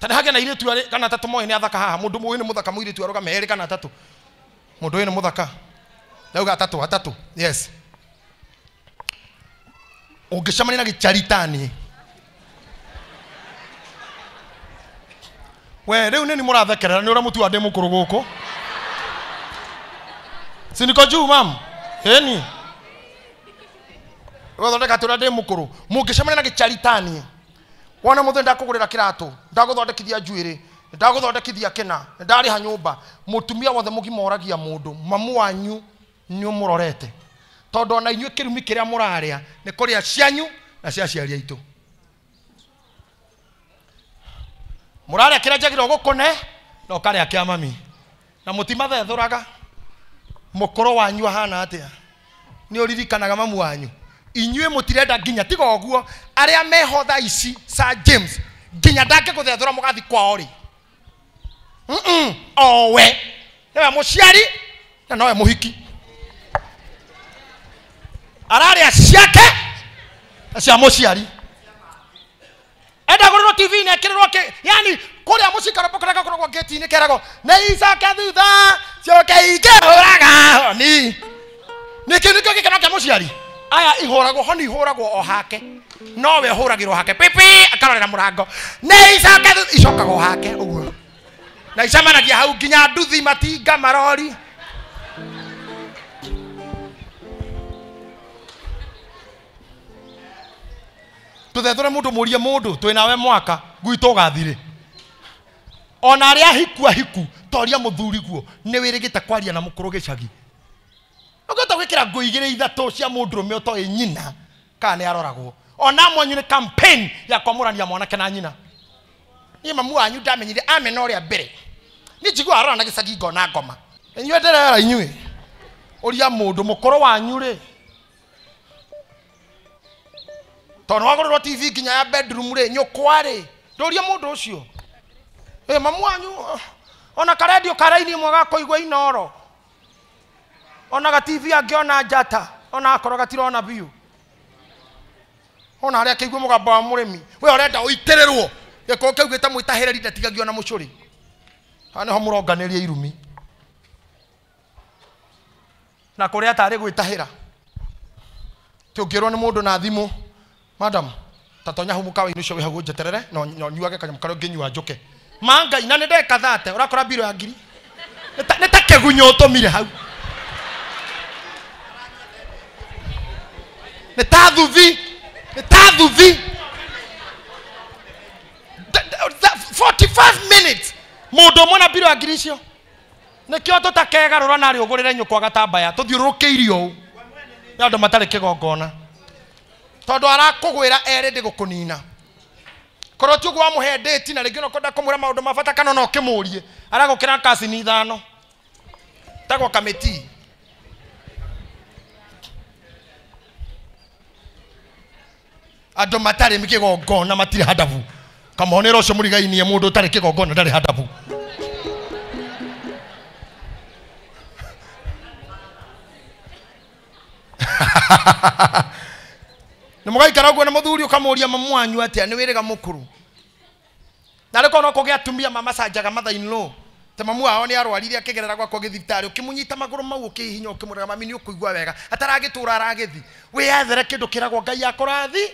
tandä hake na irätu arä kana tatå moä nä athaka haha må ndå må nä må thaka må irätu aroga meerä kana tatå må ndå ä nä må thaka ndauga atatå atatå yes å ngä cemania na gä caritani we rä u nä ni må rathekerera nä å rä a må tua ndä må kå rå gå kå siniko juu mam eni hey, ugathondeka atä å rä a ndä må kå rå må ngä cemania na gä caritani wona må thä ndakå gå rä ra kä ratå ndagå thondekithia njuä rä ndagå thondekithia kena ndarä ha nyå mba må tumia wothe må gima oragia må ndå mamu wanyu nä å må rorete tondå ona inyuä kä rumi kä rä a må rarä a nä kå rä a cianyu na ciaciari aitå må rarä a kä rä a njagä gå kå ne na å karä a kä a mami na må timathethå raga må kå rå wanyu ahana atä a nä å ririkanaga mamu wanyu inyuä må tirenda nginya tiga ũguo arĩa meho tha ici sa james nginya må mũgathi kwao rä owe må ciari na nowe må hiki ararä a ciake na cia mũciari endagũrĩrwo tv-inĩ ekĩrĩrwo kĩ yani kũrĩa mũcikaropo karĩa gakoragwo ngĩti-inĩ keragwo nĩ icoke thutha raga cioke kä gä nĩkĩ nĩkĩo gĩkeno må ciari aya ihuragwo ho ihuragwo o hake no we huragirwo hake pipi akarorera murango ne icoke icokagwo hake uguo na icemanagia hau nginya nduthi matinga marori tuthethure mundu murie mundu twinawe mwaka gwitu gathire ona aria hiku ahiku toria muthuri guo ni wirigite kwaria na mukuru gicagi ũngĩhota gwĩkĩra ngũ igĩrĩ ithatũ cia mũndũ rũme ũtoĩ nyina kana nĩ aroragwo ona mwanyu nĩ campaign ya kwamũrania mwanake na nyina ni mamu wanyu ndamenyire amena ũrĩa mbere ni njigua arora na gĩcagi ngona ngoma inyuĩ ndĩrera inyuĩ ũria mũndũ mũkũrũ wanyu rĩ tondũ wagũrĩrwo tv nginya ya bedroom rĩ nyũkwa rĩ ndũrie mũndũ ũcio ĩ mamu wanyu ona karendio karaini mwega kũigua inoro ona gativi angiona njata ona akorwo gatirona biu ona harä a kä igue må gambo wa må rä mi we å renda å itä rä rwo gä korwo kä u gä te mwä tahä rä ri ndatigagio na må cå rä ha nä ho må ronganä rie irumi na kå rä a tarä gwä tahä ra tä ngä rwo nä må ndå na thimå madam tatonya hau må kawa-inä å cio wä hau njeterere no nyuage kanyamå karä a å ngä nyua njå ke mangai na nä ndekathate å rakora mbirå ya ngiri nä ta kä gunyå å tå mire hau T'as douvi. T'as douvi. 45 minutes. Mundu mwana biro agirisho. Nikio watu takega rora nari ugurire nyukwa gatambaya. Tuthiururukeirio u. Ni andu matari kigongona. Tondu arakugwira eri ndigukunina. Korwo ti uguo wamuhe ndĩti na rĩngĩ ona kwenda kũmwĩra maũndũ ma bata kana ona ũkĩmũrie aragũkĩra kasi ni ithano tagwo kamĩtii andå matarä kä gongona matirä handabu kamonä ra å cio må rigainie må ndå å tarä kä gongona ndarä handabu nä må gaikara å guo na må thuri å kamå ria mamu wanyu atä a nä wä rä ga må kå rå narä korwo nokå gä atumia mamacanjaga mathainå temamu mamu wao nä arwarire akä gerera gwakwo gä thibitarä å kä må nyita magå rå mau å kä hihinya å kä må rega mami nä å kå igua wega ataragä tå ra aragä thi wä yethere kä ndå kä ragwo ngai akorathi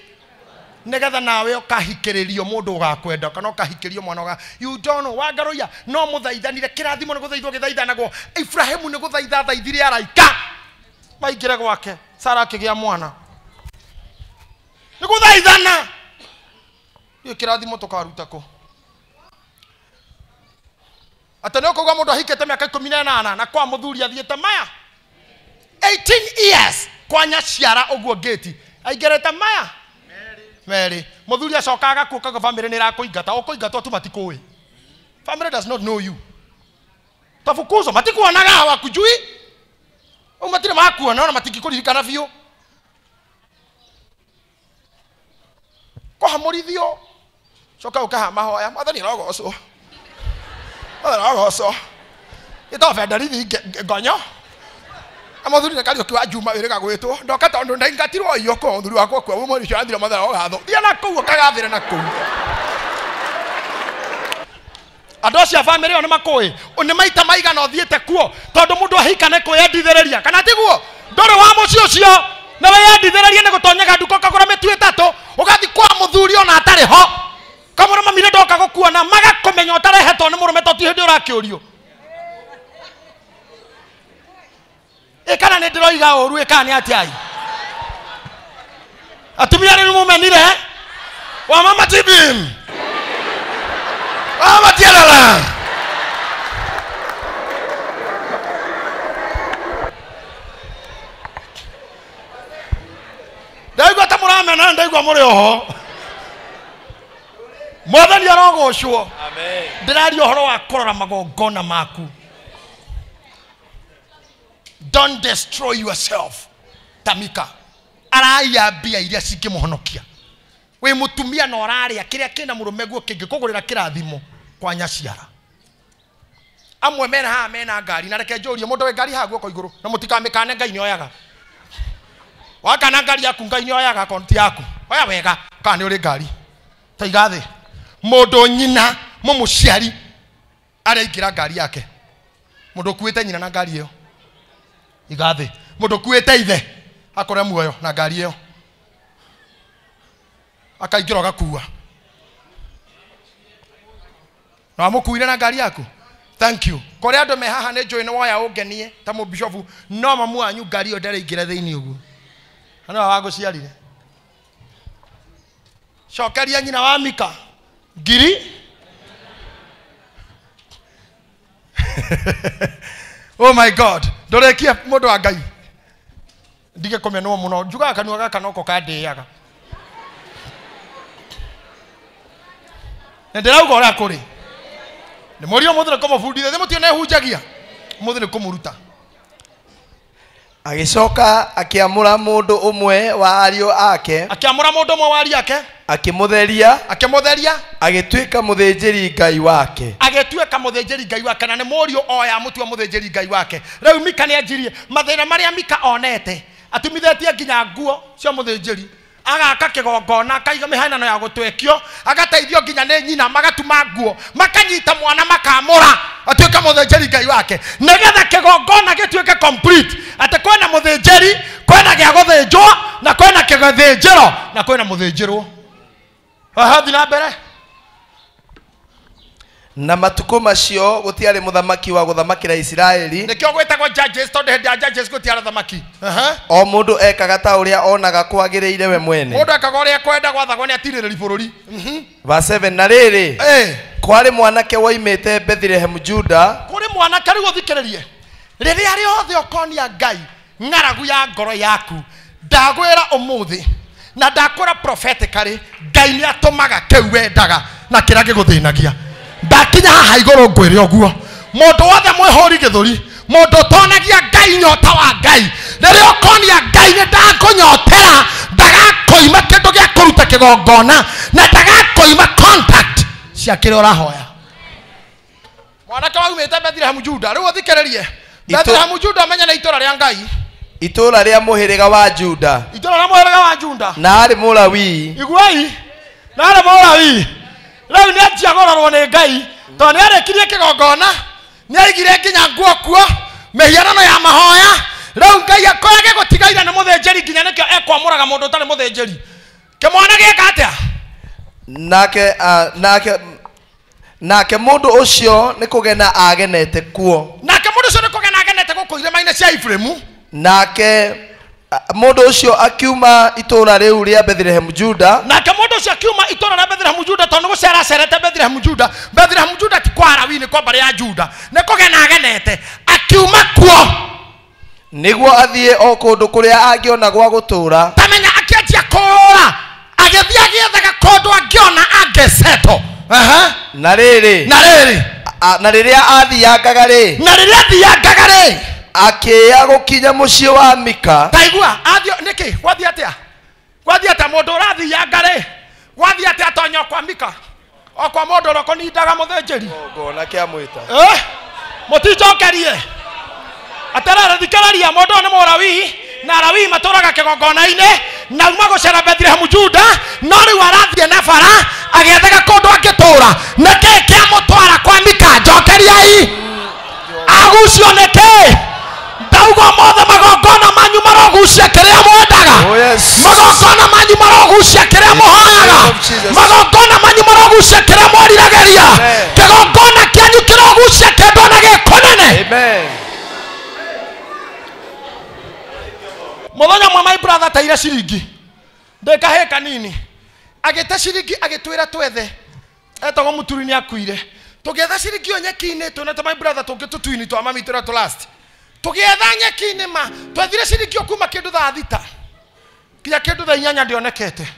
nigetha nawe ukahikiririo mundu ugakwenda kana ukahikirio mwana uga you don't know wangaruya no muthaithanire kirathimo ni guthaithwo githaithanagwo ibrahimu ni guthaitha thaithire araika maingire gwake sara akigia mwana ni guthaithana ndio kirathimo tukaruta ku atĩ nĩ ũkauga mũndũ ahikĩte mĩaka ikũmi na ĩnana na kwa mũthuri athiĩte maya 18 years kwanya ciara ũguo ngĩti aingĩrĩte maya merä må thuri acoka agakuå kaga bamä nä rakå ingata å kå ingatwo tu matikå ä bamä does not know you tafukuzo matikuonaga wakujui å matirä makuona ona matingäkå ririkana biå kå hamå rithio coka å kaha mahoya mwathani rogocwo mwathani rogocwo ä tobendarithi ngonyo muthuri kari ukiwa juma wä rä ndoka tondå ndaingatirwo ioko må thuri wakwa kua må ricio athire mathara ogatho thia na kå u na kå u acio a bamä rä ä yo nä makå nä maita maigana å thiä te kuo tondå må ndå ahikane kwä endithä rä ria kana tiguo ndå wa må ciä å cio na wä endithä rä rie nä gå tonyaga nduka å kagå ra mä tu tatå å gathi kwa må thuri ona atarä ho kamå rå mamire ndoka gå kuona magakå menya å tarehetwo nä må rå me ndä å rakä å rio ikana nä ndä roiga å ru ikana nä atä ai atumia rä mumenire mama tibim wamatiarara ndaigua ta må ramena ndaigua må rä oho mwathani arogocwo ndä raria å horo wa kå magongona maku don't destroy yourself tamika araya bia iria cingĩmũhonokia wĩ mũtumia na ũrarĩa kĩrĩa kĩna mũrũme guo kĩngĩkũgũrĩra kĩrathimo kwa nyaciara amwe mena haha mena ngari na reke njũrie mũndũ wĩ ngari haha guoko igũrũ na mũtikamĩkane ngai nĩ oyaga wakana ngari yaku ngai nĩ oyaga akaunti yaku oya wega kana nĩ ũrĩ ngari taiga thĩ mũndũ nyina mũmũciari araingĩra ngari yake mũndũ ũkuĩte nyina na ngari ĩyo igathi mundu kuete ithe akore muoyo na ngari iyo akaingira gakua na amukuire na ngari yaku thank you kore andu me haha ne njui ni woya ungenie ta bishop no mamu anyu ngari iyo ndereingire thiini uguo ano ciarire cokeria nyina wa mika ngiri oh my god ndorekia mundu wa ngai ndige kumenwo muno njugaga kanua gaka noko kandiaga na ndirauga urakuri ni muri umuthi ni kumubundithia thi ne mutionehunjagia umuthi ni kumuruta agicoka akiamura mundu umwe wa ariu ake akiamura mundu umwe wa ariu ake akimutheria akimutheria agituika muthinjiri ngai wake agituika muthinjiri ngai wake na ni murio oya mutua muthinjiri ngai wake riu mika ni anjirie mathina maria mika onete atumithetie nginya nguo cia muthinjiri agaka kigongona akaiga mihanano ya gutwekio agateithio nginya ni nyina magatuma nguo makanyita mwana makamura atuike muthĩnjĩri ngai wake nigetha kigongona gituike complete atĩ kwena muthĩnjĩri kwena gĩa gũthĩnjwo na kwena kĩgĩthĩnjĩro na kwena muthinjirwo hathi na mbere na matuko macio gutiari muthamaki wa guthamakira isiraeli nikio gwitagwo judges tondu hindi ya judges gutiari thamaki o mundu ekaga ta uria onaga kwagireire we mwene mundu ekaga uria kwenda gwathagwo ni atiriri bururi mhm. va 7 na riri eh. kwari mwanake woimite bethlehem juda kuri mwanake riu uthikiririe riria riothe ukonia ngai ng'aragu ya ngoro yaku ndagwira umuthi na ndakwira prophetically ngai ni atumaga kiu wendaga na kira giguthinagia ndakinya haha iguru ngwire oguo mundu wothe mwihuri githuri mundu tonagia ngai nyota wa ngai riria okonia ngai ni ndakunyotera ndagakuima kindu gia kuruta kigongona na ndagakuima contact cia kiria urahoya mwanake waumite bethlehemu juda riu uthikiririe bethlehemu juda amenye na itura ria ngai itũra ria mũhĩrĩga wa juda itũra ria mũhĩrĩga wa juda na naarĩ mũlawii iguai na naarĩ mũlawii rä u nä anjia gå rorwo nä ngai tondå nä arä kä gongona nä aigire nginya nguo kuo mä hianano ya mahoya rä u ngai akorage gå tigaire nä må thä njä nginya nä kä o ekwamå raga må ndå å tarä må thä njä kä mwana gä ka atä a nake nake nake må ndå å cio nä kå gena agenete kuo nake må ndå å cio nä kå gena agenete gå kå irä cia iburä nake Uh, mundu ucio akiuma itũra rĩu rĩa bethlehemu juda nake mundu ucio akiuma itũra rĩa bethlehemu juda tondũ gũcio aracerete bethlehemu juda bethlehemu juda ti kwa alawini kwa mbarĩ ya juda nĩ kũgena agenete akiuma kuo nĩguo athiĩ o kũndũ kũrĩa angĩona gwa gũtũũra tamenya akĩanjia kũũra agĩthiĩ agĩethaga kũndũ angĩona angeceto na rĩrĩ na rĩrĩ na rĩrĩa athiangaga rĩ na rĩrĩa athiangaga rĩ akä gå kinya må ciä wa mika taigua athio nä kä gwathiä atä a gwathiä atä må ndå å rathianga rä gwathiä atä atonya kwa mika okwa må ndå å roko nindaga må thänjä ri ngona kä amwä ta eh? må tinjokerie atararä thikäräria må ndå nä må na rawi matå raga kä gongona-inä nauma gå cera bethlehemu juda no rä u arathiä na bara agäethaga kå ndå angä tå ra nä kä kä amå twara kwa mika njokeriai mm. agucio nä kä uguo mothe magongona manyu marogucia kiria mwendaga oh, magongona manyu marogucia kiria muhoyaga magongona manyu marogucia kiria kigongona kianyu kirogucia na gikunene muthenya mwe maibratha taire ciringi ndikahi kanini agite ciringi agitwira twethe etagwo muturi ni akuire tugietha ciringi yo nyeki-ini tune tungi tutwini twa mamitira last tugietha nyeki-inä ma twethire ciringi kuma kä ndå thaa thita kinya kä ndå thaa inyanya ndionekete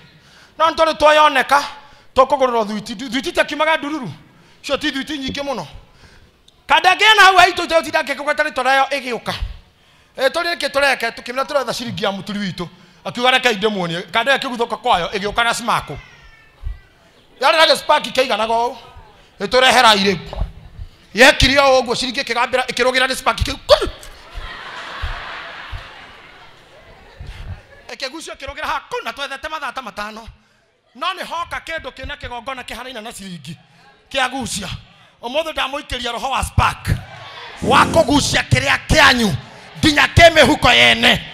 no nä tondå twayoneka tåkågå rä rwo thuiti thuiti tiakiumaga ndururu cio ti thuiti nyingä må no kandangeana hau aitå itagåtinda ngä kå gweta nä twara yo ä gä å ka tå rä kä tå reke tå kä mä ra tå retha ciringi ya må turi witå akiuga reke indä muonie kanda kä guthå ka kwayo ä gä å ka na smakå yarä na gäcpaki kä iganaga å ä tå rehera irä yekire o å guo ciringi ä kä gambä ra ä kä kigucio kirugire na twethete mathata matano no ni hoka kindu kina kigongona kihanaina na ciringi kia gucia umuthi ndamuikiria roho wa spark wa kugucia kiria kianyu nginya ki mihuko yene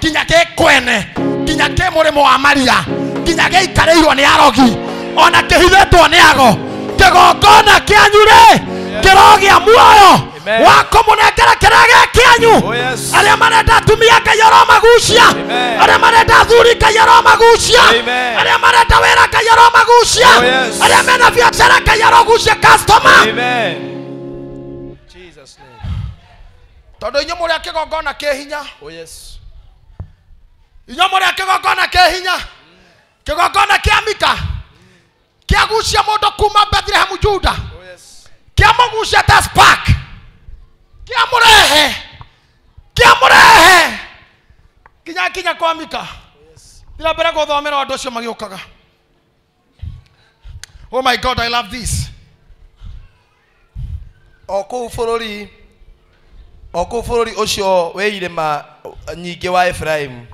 nginya ki kwene nginya ki murimo wa maria nginya giikarirwo ni arogi ona kihithetwo ni ago kigongona kianyu ri kirogia muoyo wako må nengere kä rä gä kä anyu oh, arä a marenda atumia ngai aromagucia arä a marenda athuri ngai aromagucia arä a marenda wä ra ngai aromagucia oh, arä a mena biacara ngai arogucia tondå inyå må rä a kä gongona kä hinya inyå må rä a kä gongona kä hinya kä kä agucia må ndå kuma bethlehemu juda kä amå gucia kä amå rehe nginya kinya kwa mika ndira mbere guthomera andu acio magiukaga oh my god i love this o kuu bururi o kuu bururi ucio wi irima nyingi wa efraimu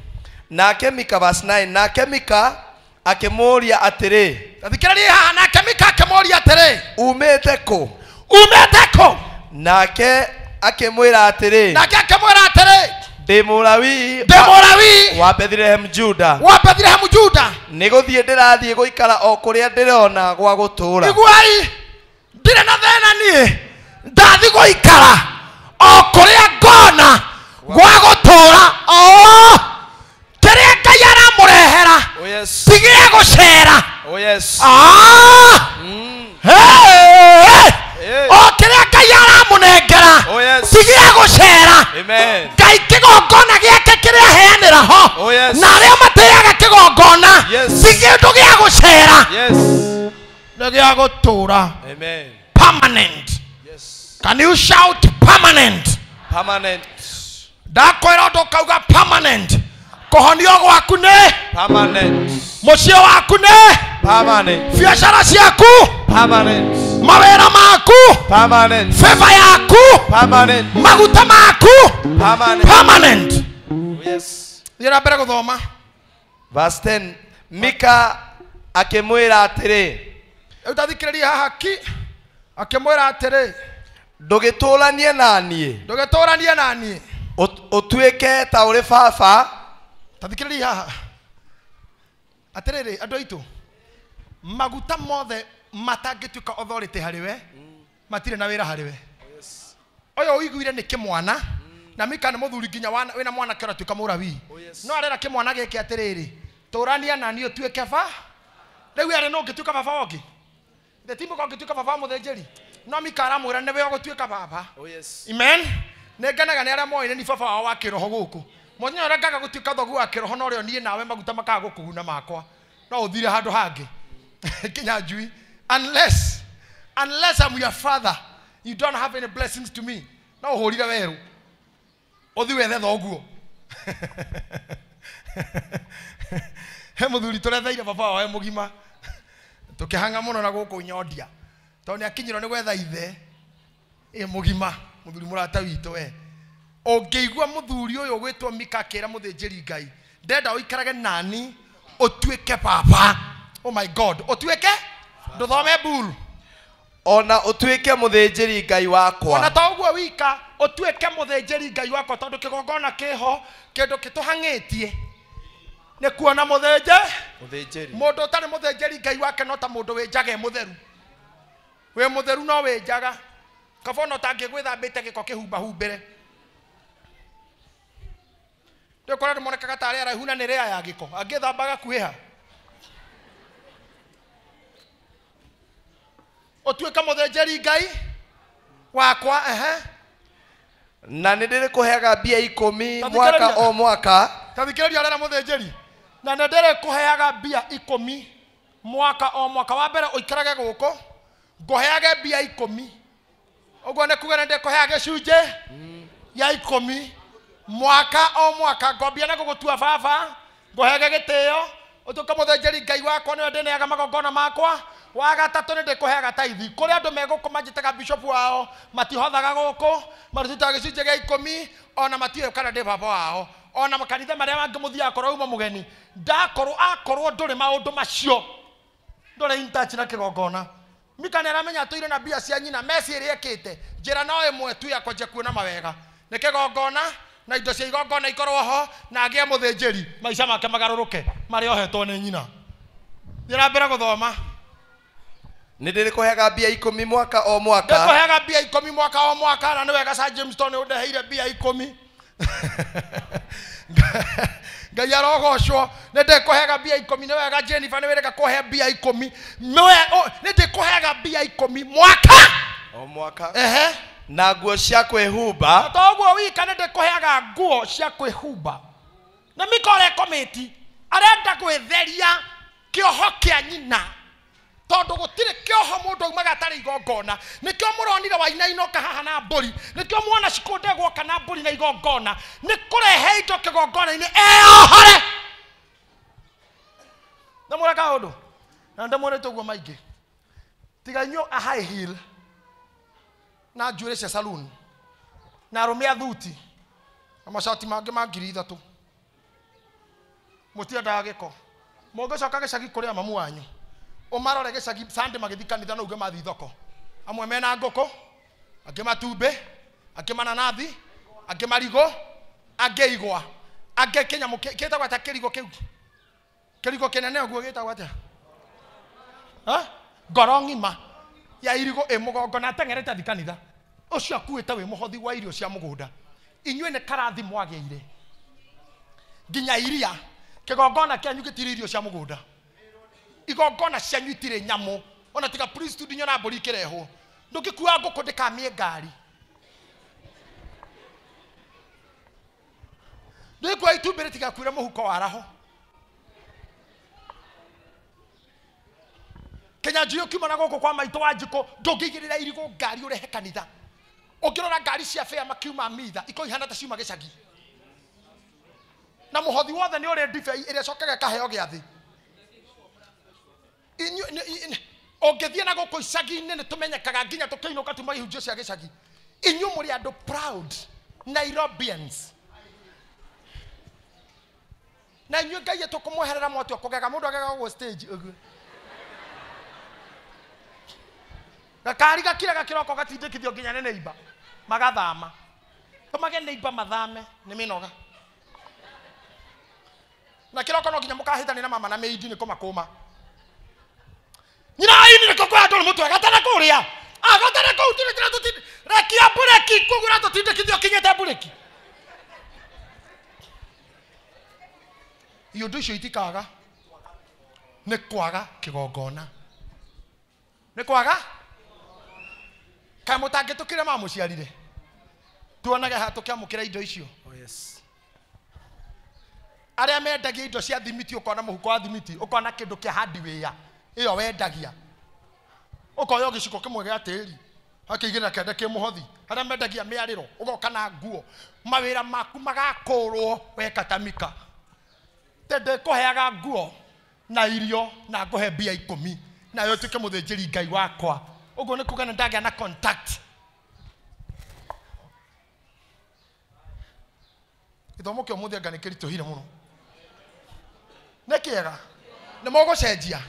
nake mika verse 9 nake mika akimuria atiri athikiriria haha nake mika umä te kå umä te kå nake akimwira atiri nake akimwira atiri ndi murawi ndi murawi wa bethlehem juda wa bethlehem juda niguthie ndirathie guikara o kuria ndirona gwa gutura iguai ndire na thena nie ndathi guikara o kuria ngona gwa gutura o kiria ngai aramurehera tigia oh, gucera oh yes ah mm. hey. Oh, tigä gũcera ngai kä gongona gä ake kä rä aheanä ra ho oh, na arä a matäaga kä gongona tigä ndå gä a gå cera nä gä a gå tå ra Can you shout ndå kauga kå honio gwaku nä må ciä waku nä biacara ciaku permanent mawera maku feva yaku maguta maku permanent permanent oh, yes ndira guthoma verse 10 mika akimwira atiri utathikiriria haha ki akimwira atiri ndũgĩtũranie na niĩ ndũgĩtũranie na niĩ ũtuĩke ta ũrĩ baba tathikĩrĩria haha atĩrĩrĩ andũ aitũ maguta mothe matangituika authority harä we mm. matirä na wä ra harä we å yå å nä kä mwana na mika nä må thuri nginya wä na mwanake å ratuä ka må rawi oh, no arera kä mwana gä kä atä rä rä tå rania nani å tuä ke ba rä u arä no å ngä tuä ka baba wongä the timbo ko ngituika baba muthejeri no mikara mwira newe ogutuika baba oh yes amen nengenaga nä arä a moä ni baba wao wa kä roho gå kå mwathenya å rä a ngaga gå tuä ka thogu wa kä roho no å rä a niä nawe maguta makaga gå kå guna makwa no å thire handå hangä kinya njui unless unless I'm your father you don't have any blessings to me no hurire weru uthi wethe thoguo he muthuri turetheire baba wao e mugima tukihanga muno na guku nyondia to ni akinyirwo ni gwetha ithe ä e må gima må thuri må rata witå we å ngä igua må thuri å yå gwä two mika akä ra må thä njä ri ngai ndenda å ikarage nani å tuä ke baba oh my god å tuä nduthome buru ona utuike muthinjiri ngai wakwa ona guo wika utuike muthinjiri ngai wakwa tondu kigongona kiho kindu kituhangitie nä kuona må thenje må ndå å tarä må thenjeri ngai wake no ta må ndå wä njage må theru wä må theru no wä njaga kaba ona tangä gwä thambä te gä ko kä humbahumbä re ndä kora nä monekaga tarä araihu na nä ya aya gä ko angä thambaga ha utuika muthĩnjĩri ngai wakwa ehe na nä ndä rä kå heaga mbia ikå mwaka o mwaka tathikä rä ria rera må thä njä ri na nä ndä rä kå heaga mbia ikå mwaka o mwaka wa mbere å ikarage gå kå ngå heage mbia ikå å guo nä kuga nä ndä kå gä cunjä ya ikå mwaka o mwaka ngombia na gå gå tua baba ngå heage gä tä o utuke muthĩnjĩri ngai wakwa nĩwe ndĩneaga magongona makwa wa gatatũ nĩ ndĩkũheaga taithi kũrĩ andũ megũkoma njĩtaga bishop wao matihothaga gũkũ marututaga gĩcunjĩ gĩa ikũmi ona matiũĩ kana ndĩ baba wao ona makanitha marĩa mangĩ mũthiaga korwo uma mũgeni ndakorwo akorwo ndũrĩ maũndũ macio ndũrĩ intaci na kĩgongona mika nĩ aramenya tũire na mbia cia nyina mesi ĩrĩa ĩkĩte njĩra no ĩmwe tu yakwanjia kuona mawega nĩ kĩgongona na indo cia igongona ikorwo ho na agä e må thä njä ri maica make magarå rå ke marä ohetwo nä nyina thä ra mbere gå thoma nä ndä rä kå mbia ikå mwaka o mwaka ndä kå heaga mbia ikå mwaka o mwaka na nä wega sa james nä å ndeheire mbia ikå ngai arogocwo nä ndä kå hega mbia ikå mi nä wega jenifa nä wä rega kå he mbia ikå mi nä ndä kå hega mbia ikå mi mwaka o mwaka ehe na nguo cia kwihumba toguo wika nä ndä kå heaga nguo cia kwihumba na mika å rekå mä ti arenda gwätheria kä oho kä a nyina tondå gå tirä kä oho må ndå aumaga tarä igongona nä kä o må ronire wainainoka haha na mbå nä kä o mwana cikå na mbå na igongona nä kå rehe indo kä gongona-inä eohore na må reka ndå na ndä mwonete å guo maingä tiga inyuå a high heel na njuä rä cia saluni na arå me athuti na macati mangä ma ngiri ithatå må tiendaga gä ko mångä coka gä cagi kå rä a mamu wanyu å marore gä cagi magä thi kanitha na uge mathi thoko amwe mena ngå kå angä matumbä angä mananathi angä marigå angä igwa angä kä nyamå kä tagwo atä kä rigå kä u kä rigå kä nene å guo gä ngoro ng'ima ya irigo ä e må gongo na atengerete thikanitha kanitha å cio akuä wä må hothi wa irio cia må gå nda inyuä nä karathi mwagä ire nginya iria kä gongona anyu gä tirä irio cia må gå nda igongona cianyu itirä nyamå ona tiga nyå na mbå ri ikä rehwo ndå ngä kua ngå kå ndä kamie ngari ndå ikua itumbä rä tigakuire må huko waraho kinyanjui kima na gå kå kwa maitå wa njikå ndå ngä igä rä ra irigå ngari å rehe kanitha å ngä rora ngari cia bea makiuma mitha ikoihana ta ciuma gä cagi na må hothi wothe nä å rä ndibei ä rä a cokaga kaheo gä athä å ngä thiä na gå kå icagi-inä nä tå menyekaga nginya tå kä inå ka tuma ihunjio cia gä cagi inyuä må rä andå proud nairobians na inyuä ngai tå kå mweherera mwatĩ å kå gega må ndå agega gå gå gakari gakiraga kiroko gatindikithio nginya nĩ neiba magathama tũmage neiba mathame ni minoga na kiroko no nginya mũkahĩtani na mama na meidi ni kũmakũma nyiraini nä kå kwä andå nä må gatana kuria rä a agatana ah, kå u tå rä tå reki ya mbureki kågura tå tindä kithio kinyä te mbureki iå itikaga nä kwaga kigongona gongona kwaga he mutangi tukire mamuciarire tuonage ha tukiamukira indo icio oh yes arĩa mendagia indo cia thimiti ũkona mũhuko wa thimiti ũkona kĩndũ kĩa handiwĩya ĩyo wendagia ũkoya gĩciko kĩmwe gĩa tĩĩri akĩigĩrĩra kĩande kĩ mũhothi arĩa mendagia mĩarĩro ũgoka na nguo mawĩra maku magakũrwo we katamika tĩndĩkũheaga nguo na irio na ngũhe mbia ikũmi nayo ũtuĩke mũthĩnjĩri ngai wakwa ogone kogana ndage na contact githomo kyo umuthi anga nikiritå hire må no nä kä ega nä mogå cenjia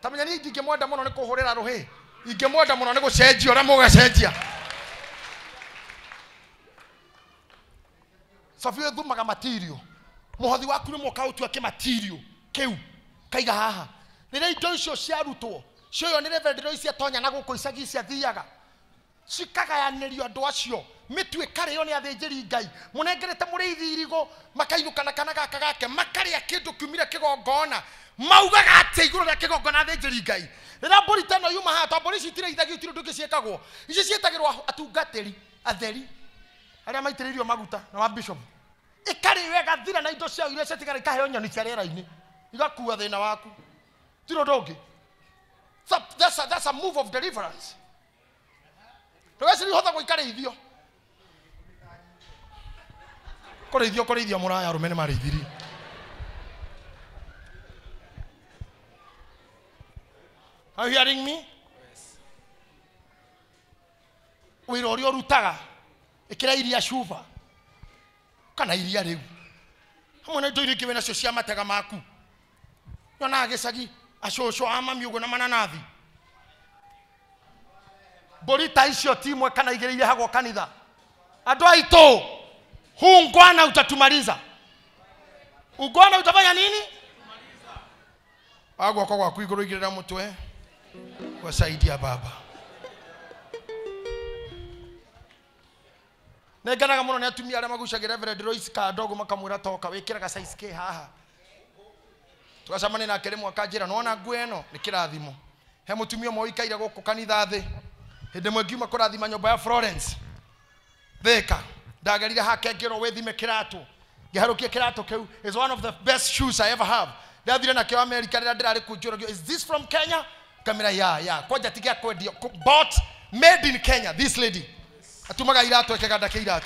tamenya ni ingä mwenda må no nä kå hå rä ra rå hä ingä mwenda må no nä gå cenjia å rä a må gacenjia cabia thumaga matirio må hothi waku nä mwoka gå tua kä matirio kä u kaiga haha rä rä a indo icio ciarutwo ciũyũ nĩ reverendino icia tonya na gũkũ icagi ciathiaga cikagayanĩrio andũ acio mĩtu ĩkarĩo nĩ athĩnjĩri ngai mũnengerete mũrĩithi irigũ makainũkana kana gaka gake makarĩa kĩndũ kiumire kĩgongona maugaga atĩ igũrũ rĩa kĩgongona athĩnjĩri ngai rĩrĩa mbũri ta ĩno yuma haha to mbũri ici itirĩithagio itirĩ ũndũ ũngĩ ciĩkagwo ici ciĩtagĩrwo atungatĩri atheri arĩa maitĩrĩirio maguta na wa bishop wega ĩgathira na indo ciao iria ciatigara ikaheo nyoni cia rĩera-inĩ igakua na waku tirĩ ũndũ ũngĩ So, that's, a, that's a move of deliverance rwese nihota guikara ithio kurithio kurithio muraya rumene marithiri Are you hearing me? wĩra ũrĩa ũrutaga ĩkĩra iria cuba kana iria u hamwe na indo iria ingĩ nacio cia matega maku nyonaga cagi acũcũ wa mami na mananathi mbũri ta icio ti imwe kana igĩrĩ irehagwo kanitha andå aitå hungwana utatumaliza ungwana utafanya nini rå igä rä ra må twe gwacaidia baba nä ngenaga må no nä atumia arä a magucagä ra kando makamwä ra toka wä kä raga haha tugacamania nake rĩmwe akanjĩra nona nguo ĩno nĩ kĩrathimo he mũtumia ũmwe wĩikaire gũkũ kanitha thĩ hĩndĩ ĩmwe ngiuma kũrathima nyũmba ya Florence thĩka ndagerire hake ngĩrwo wĩthime kĩratũ ngĩharũkia kĩratũ kĩu is one of the best shoes I ever have ndathire nakĩo Amerika rĩrĩa ndĩrarĩ kunjũragio is this from Kenya kamera ya ya kwanja ti gĩa kwendio bought made in Kenya this lady atumaga iratũ ekeganda kĩa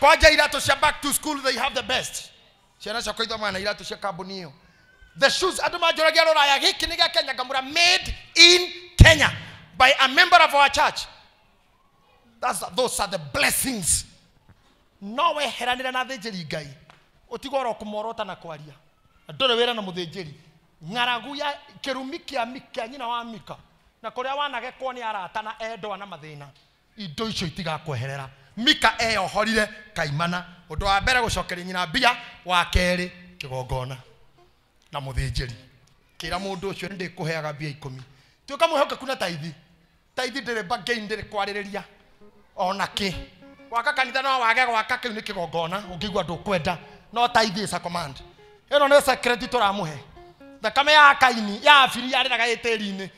kwanja iratũ cia back to school they have the best ciana ciakwa ithomaga na iratu cia kambuni ĩyo the shoes andå manjåragia rå raya gä kä nä gä a kenya ngamå made in kenya by a member of our church That's, those are the blessings no weheranä re na thä njä ngai å tigora kå morota na kwaria ndå wä ra na må thä njä ng'aragu ya kä rumi kä nyina wa mika na kå rä a wanagekwo nä arata na endwa na mathä na indo icio itigakweherera mika eyohorire kaimana undu wa mbere gucokeria nyina bia wa keri kigongona na muthinjiri kira mundu ucio ndi kuheaga mbia ikumi tuika muhoke kuna taithi taithi ndiri bangaini ndiri kwaririria ona ki waka kanitha no wage gwaka kiu ni kigongona ungigua kwenda no taithi is a command ino ni security turamuhe thakame ya kaini ya abiri yarĩraga ĩtĩri-inĩ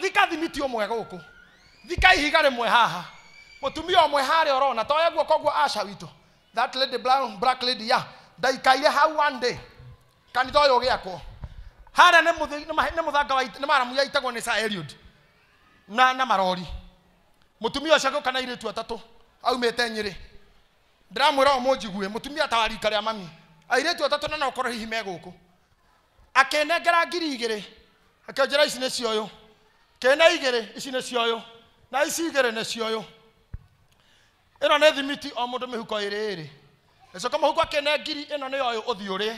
thika thimiti ũmwe guku thika ihigare mwe haha mutumia umwe haria orona toya guo koguo asha wito that lady brown black lady ya ndaikaire hau one day kanitha uyu ugiakwo haria nä må thanga nä maramu yaitagwo nä eliud na na marori mutumia ũcio agĩũka na airĩtu atatũ aumĩte nyĩrĩ ndĩramwĩra o mũnjigue mũtumia ta warika rĩa mami airĩtu atatũ na nokorwo hihi megũkũ akĩnengera ngiri igĩrĩ akĩonjera ici nĩ cioyũ kene igĩrĩ ici nĩ cioyũ na ici igĩrĩ nĩ cioyũ ĩno nĩ thimiti o mũndũ mĩhuko ĩrĩ ĩrĩ ĩcoka mũhuko akĩne ngiri ĩno nĩ ũyũ ũthiĩ ũrĩe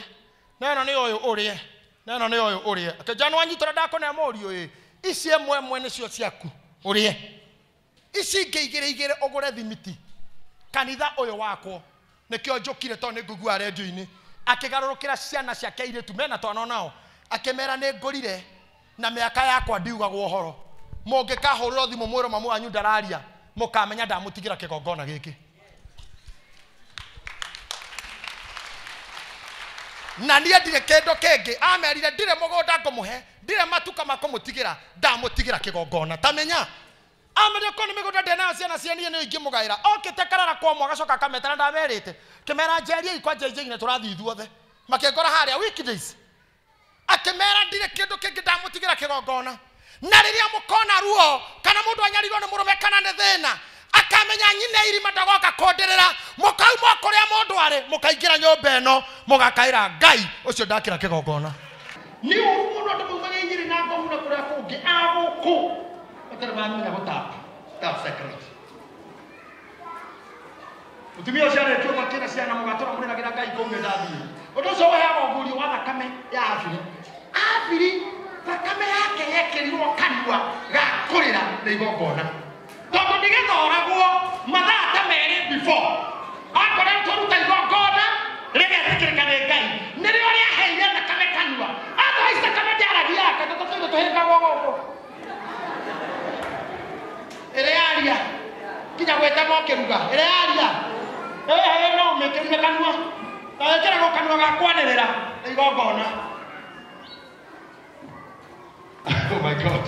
na ĩno nĩ ũyũ ũrĩe na ĩno nĩ ũyũ ũrĩe akĩnjĩra nĩ wanyitora ndakũne mũriũ ĩ ici ĩmwe e ĩmwe nĩcio ciaku ũrĩe ici ingĩ igĩrĩ igĩrĩ ũgũre thimiti kanitha ũyũ wakwo nĩkĩo njũkire tondũ nĩ ngugua rendio-inĩ akĩgarũrũkĩra ciana ciake airĩtu mena twana nao akĩmera nĩ ngũrire na mĩaka yakwa ndiugagwo ũhoro mũngĩkahũrĩrwo thimũ mwĩrwo mamu wanyu ndararia mukamenya ndamutigira kigongona giki na niä ndirä kä ndå kä ngä amerire ndirä må gå nda ngå må he ndirä matuka makå må tigä ra ndamå tigä ra kä gongona ta menya amerire korwo nä mä gå nda ndä nayo ciana cianiä nä ingä må gaä ra okä te karara kametana ndamerä te kä mera njeriei kwa njenjeine tå rathi ithuothe makä ngora harä a akä mera ndirä kä ndå kä ngä ndamå tigä ra kä gongona na riria mukona ruo kana mundu anyarirwo ni murume kana ni thina akamenya nyine irima ndagoka kundirira mukauma kuria mundu ari mukaingira nyumba ino mugakaira ngai ucio ndakira kigongona ni umundu atumumaga inyiri na ngomuna kuria kungi aguku batari bamenya gutap tap security mutumia ucio aretwo makira ciana mugatura muriragira ngai kungi ndathii undu ucio uheaga ugurio wa thakame ya abiri abiri thakame yake yekirirwo kanua ga kurira ni igongona tondu nigetha oragwo mathaa ta meri before akorwo turuta igongona rigetikirika ni ngai nirio riaheire thakame kanua athaici thakame ndiaragia yake tatutuire tuhingagwo guku iri yaria kinya gwita no kiruga iri yaria ĩheo no ũmĩkĩrire kanua tagĩkĩragwo kanua gakwanĩrĩra igongona oh my god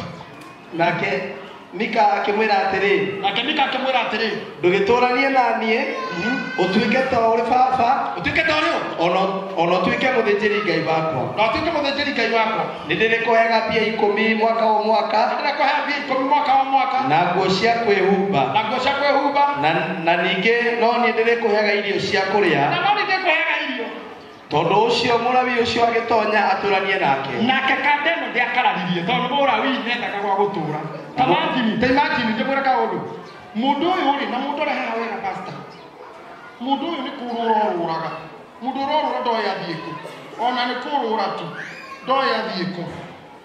nake mika akimwira atiriri nake mika akimwira atiriri ndugitũranie na niĩ mhm. ũtuĩke ta ũrĩ baba ũtuĩke ta ũrĩ ona ũtuĩke mũthĩnjĩri ngai wakwa na ũtuĩke mũthĩnjĩri ngai wakwa nĩ ndĩrĩkũheaga mbia ikũmi mwaka o mwaka ndĩrĩkũheaga mbia ikũmi mwaka o mwaka na nguo cia kwĩhumba na nguo cia kwĩhumba na ningĩ no niĩ ndĩrĩkũheaga irio cia kũrĩa na no nĩ ndĩrĩkũheaga tondå å cio må å cio agä tonya atå ranie nake nake no ndä kandeno ndiakararirie tondu murawi nendaga gwa gutura tamajini ndå må ndå å yå rä na mundu arehaga wega pasta mundu uyu ni kurura ururaga mundu ururura ndoya athie kå ona nä kå rå ra tu ndoya athie kå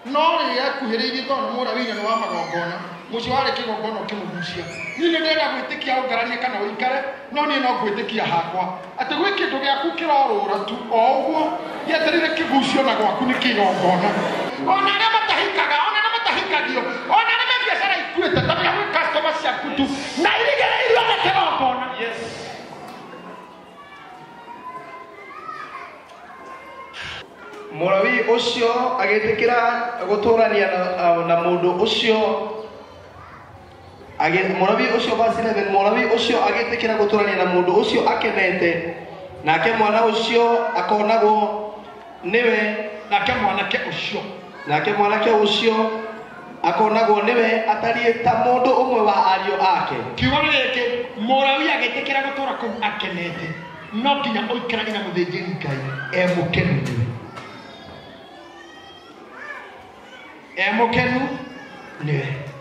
no rä akuhä ri ekuhiriirie tondu murawi na ni wa magongona kä muciare kigo ngono kimugucia ni ni ndenda gwitikia ungaranie kana å ikare no ni no kia hakwa atä gwä kä ati gwi kindu giaku kirorura tu o uguo gieterire kigucio na gwaku ni kigongona ona aria matahikaga ona aria matahikagio ona aria mebiacara ikuite tondu ya gwi customer ciaku tu na irigereirio na kirongona Mũrawi ũcio agĩtĩkĩra gũtũũrania na mũndũ ũcio mũnabii ũcio bacirathi mũnabii ũcio agĩtĩkĩra gũtũrania na mũndũ ũcio akenete nake mwana ũcio akonagwo nĩwe nake mwanake ũcio nake mwanake ũcio akonagwo nĩwe atariĩ ta mũndũ ũmwe wa ario ake kiugo gĩkĩ mũrawi agĩtĩkĩra gũtũra kũu akenete no nginya ũikarania na mũthĩnjĩri ngai e mũkenu e mũkenu nĩwe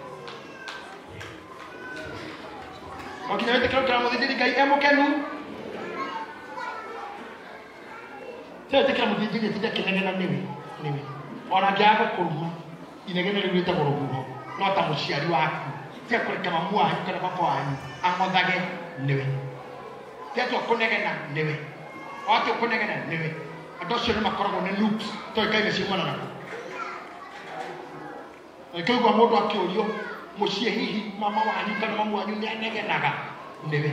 Okinyoete kĩro kĩra mũthĩnjĩri Ngai e mũkenu tĩetĩkĩra mũthĩnjĩri etinde akĩnegena nĩwe nĩwe ona angĩaga gũkũruma inegene rĩu rĩtagwo rũhuho no ta mũciari waku tiakũreka mamu wanyu kana baba wanyu ang'othage nĩwe tiatua kũnegena nĩwe watua kũnegena nĩwe andũ acio nĩ makoragwo nĩ loops toĩkaine ciumana nako na ikaigua mũndũ akĩũrio må mucie hihi mama wanyu kana mamu wanyu nä anegenaga nä we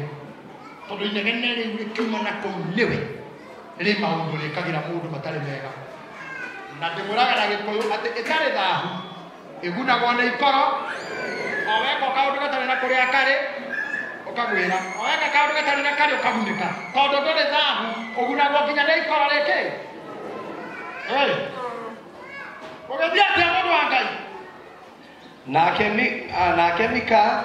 tondå inegene rä u rä kiuma na kå u nä we rä maå ndå rä kagä ra må ndå matarä mega na ndä må raga na gä kå yå atä ä tarä thahu ä gunagwo nä ikoro o weka å kaå ndå gatarä na kå rä a karä å kagwä ra o weka kaå ndå gatarä na karä å kagunä ka tondå ndå rä thahu å gunagwo nginya nä ikoro rä kä å gä thiä atä a må ndå wa ngai Ah, nake mika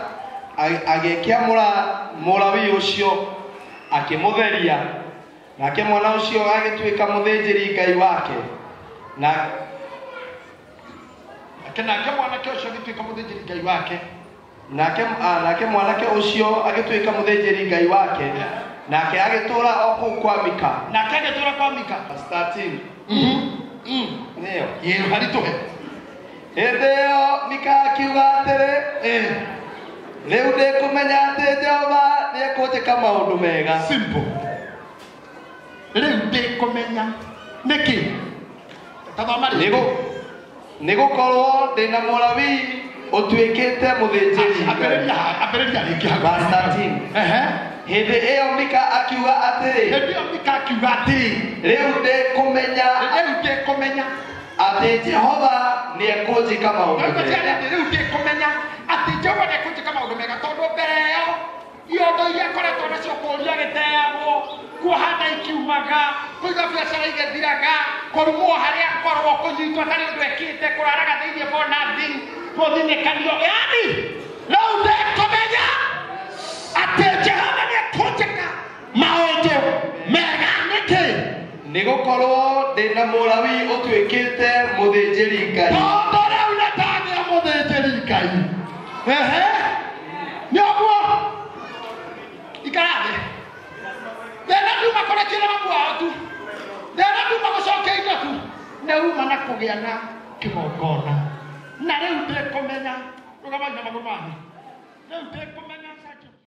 agikiamura murawi ucio akimutheria nake mwana ucio agituika muthinjiri ngai wake na nake mwanake ucio agituika muthinjiri ngai wake nake ah, nake mwanake ucio agituika muthinjiri ngai wake nake agitura o kuu kwa mika nake agitura kwa mika 13 mhm mhm mm. ndio yeharitu hä ä mika akiuga atä rä rä u ndä kå menya atä jehova nä ekå njä ka maå ndå mega rä u ndä kå menya nä kä gå korwo ndä na må rawi å tuä kä te må thä njä riambä rä ria hĩndĩ ĩyo mika ah, akiuga atĩrĩ hĩndĩ ĩyo mika akiuga atĩrĩ rĩu ndĩkũmenya rĩu atä jehova nä ekånjä ka maå ndå mega atä jehova nä ekå njä ka maå ndå mega tondå mbere ä iondo iria akoretwo nacio kåria gäteagwo kuohana ikiumaga kuiga biacara igethiraga kårumwo harä a korwo kå nyitwo atarä å ndå ekä te kå raraga thä iniä bonathi gå thinäkanio yani rä u nekåmenya atä jehova nä ekå njä ka maå mega nä kä nä gå korwo ndä na må lawi å te må thä njä ri ngai tondå rä u nä ndanä a må thä njä ri ngai ehe nä å guo ikara thä nduma kå rekä wao tu thäna nduma gå tu nä uma na kå gä a na kä gongona na rä u ndä kå menya mami rä u ndä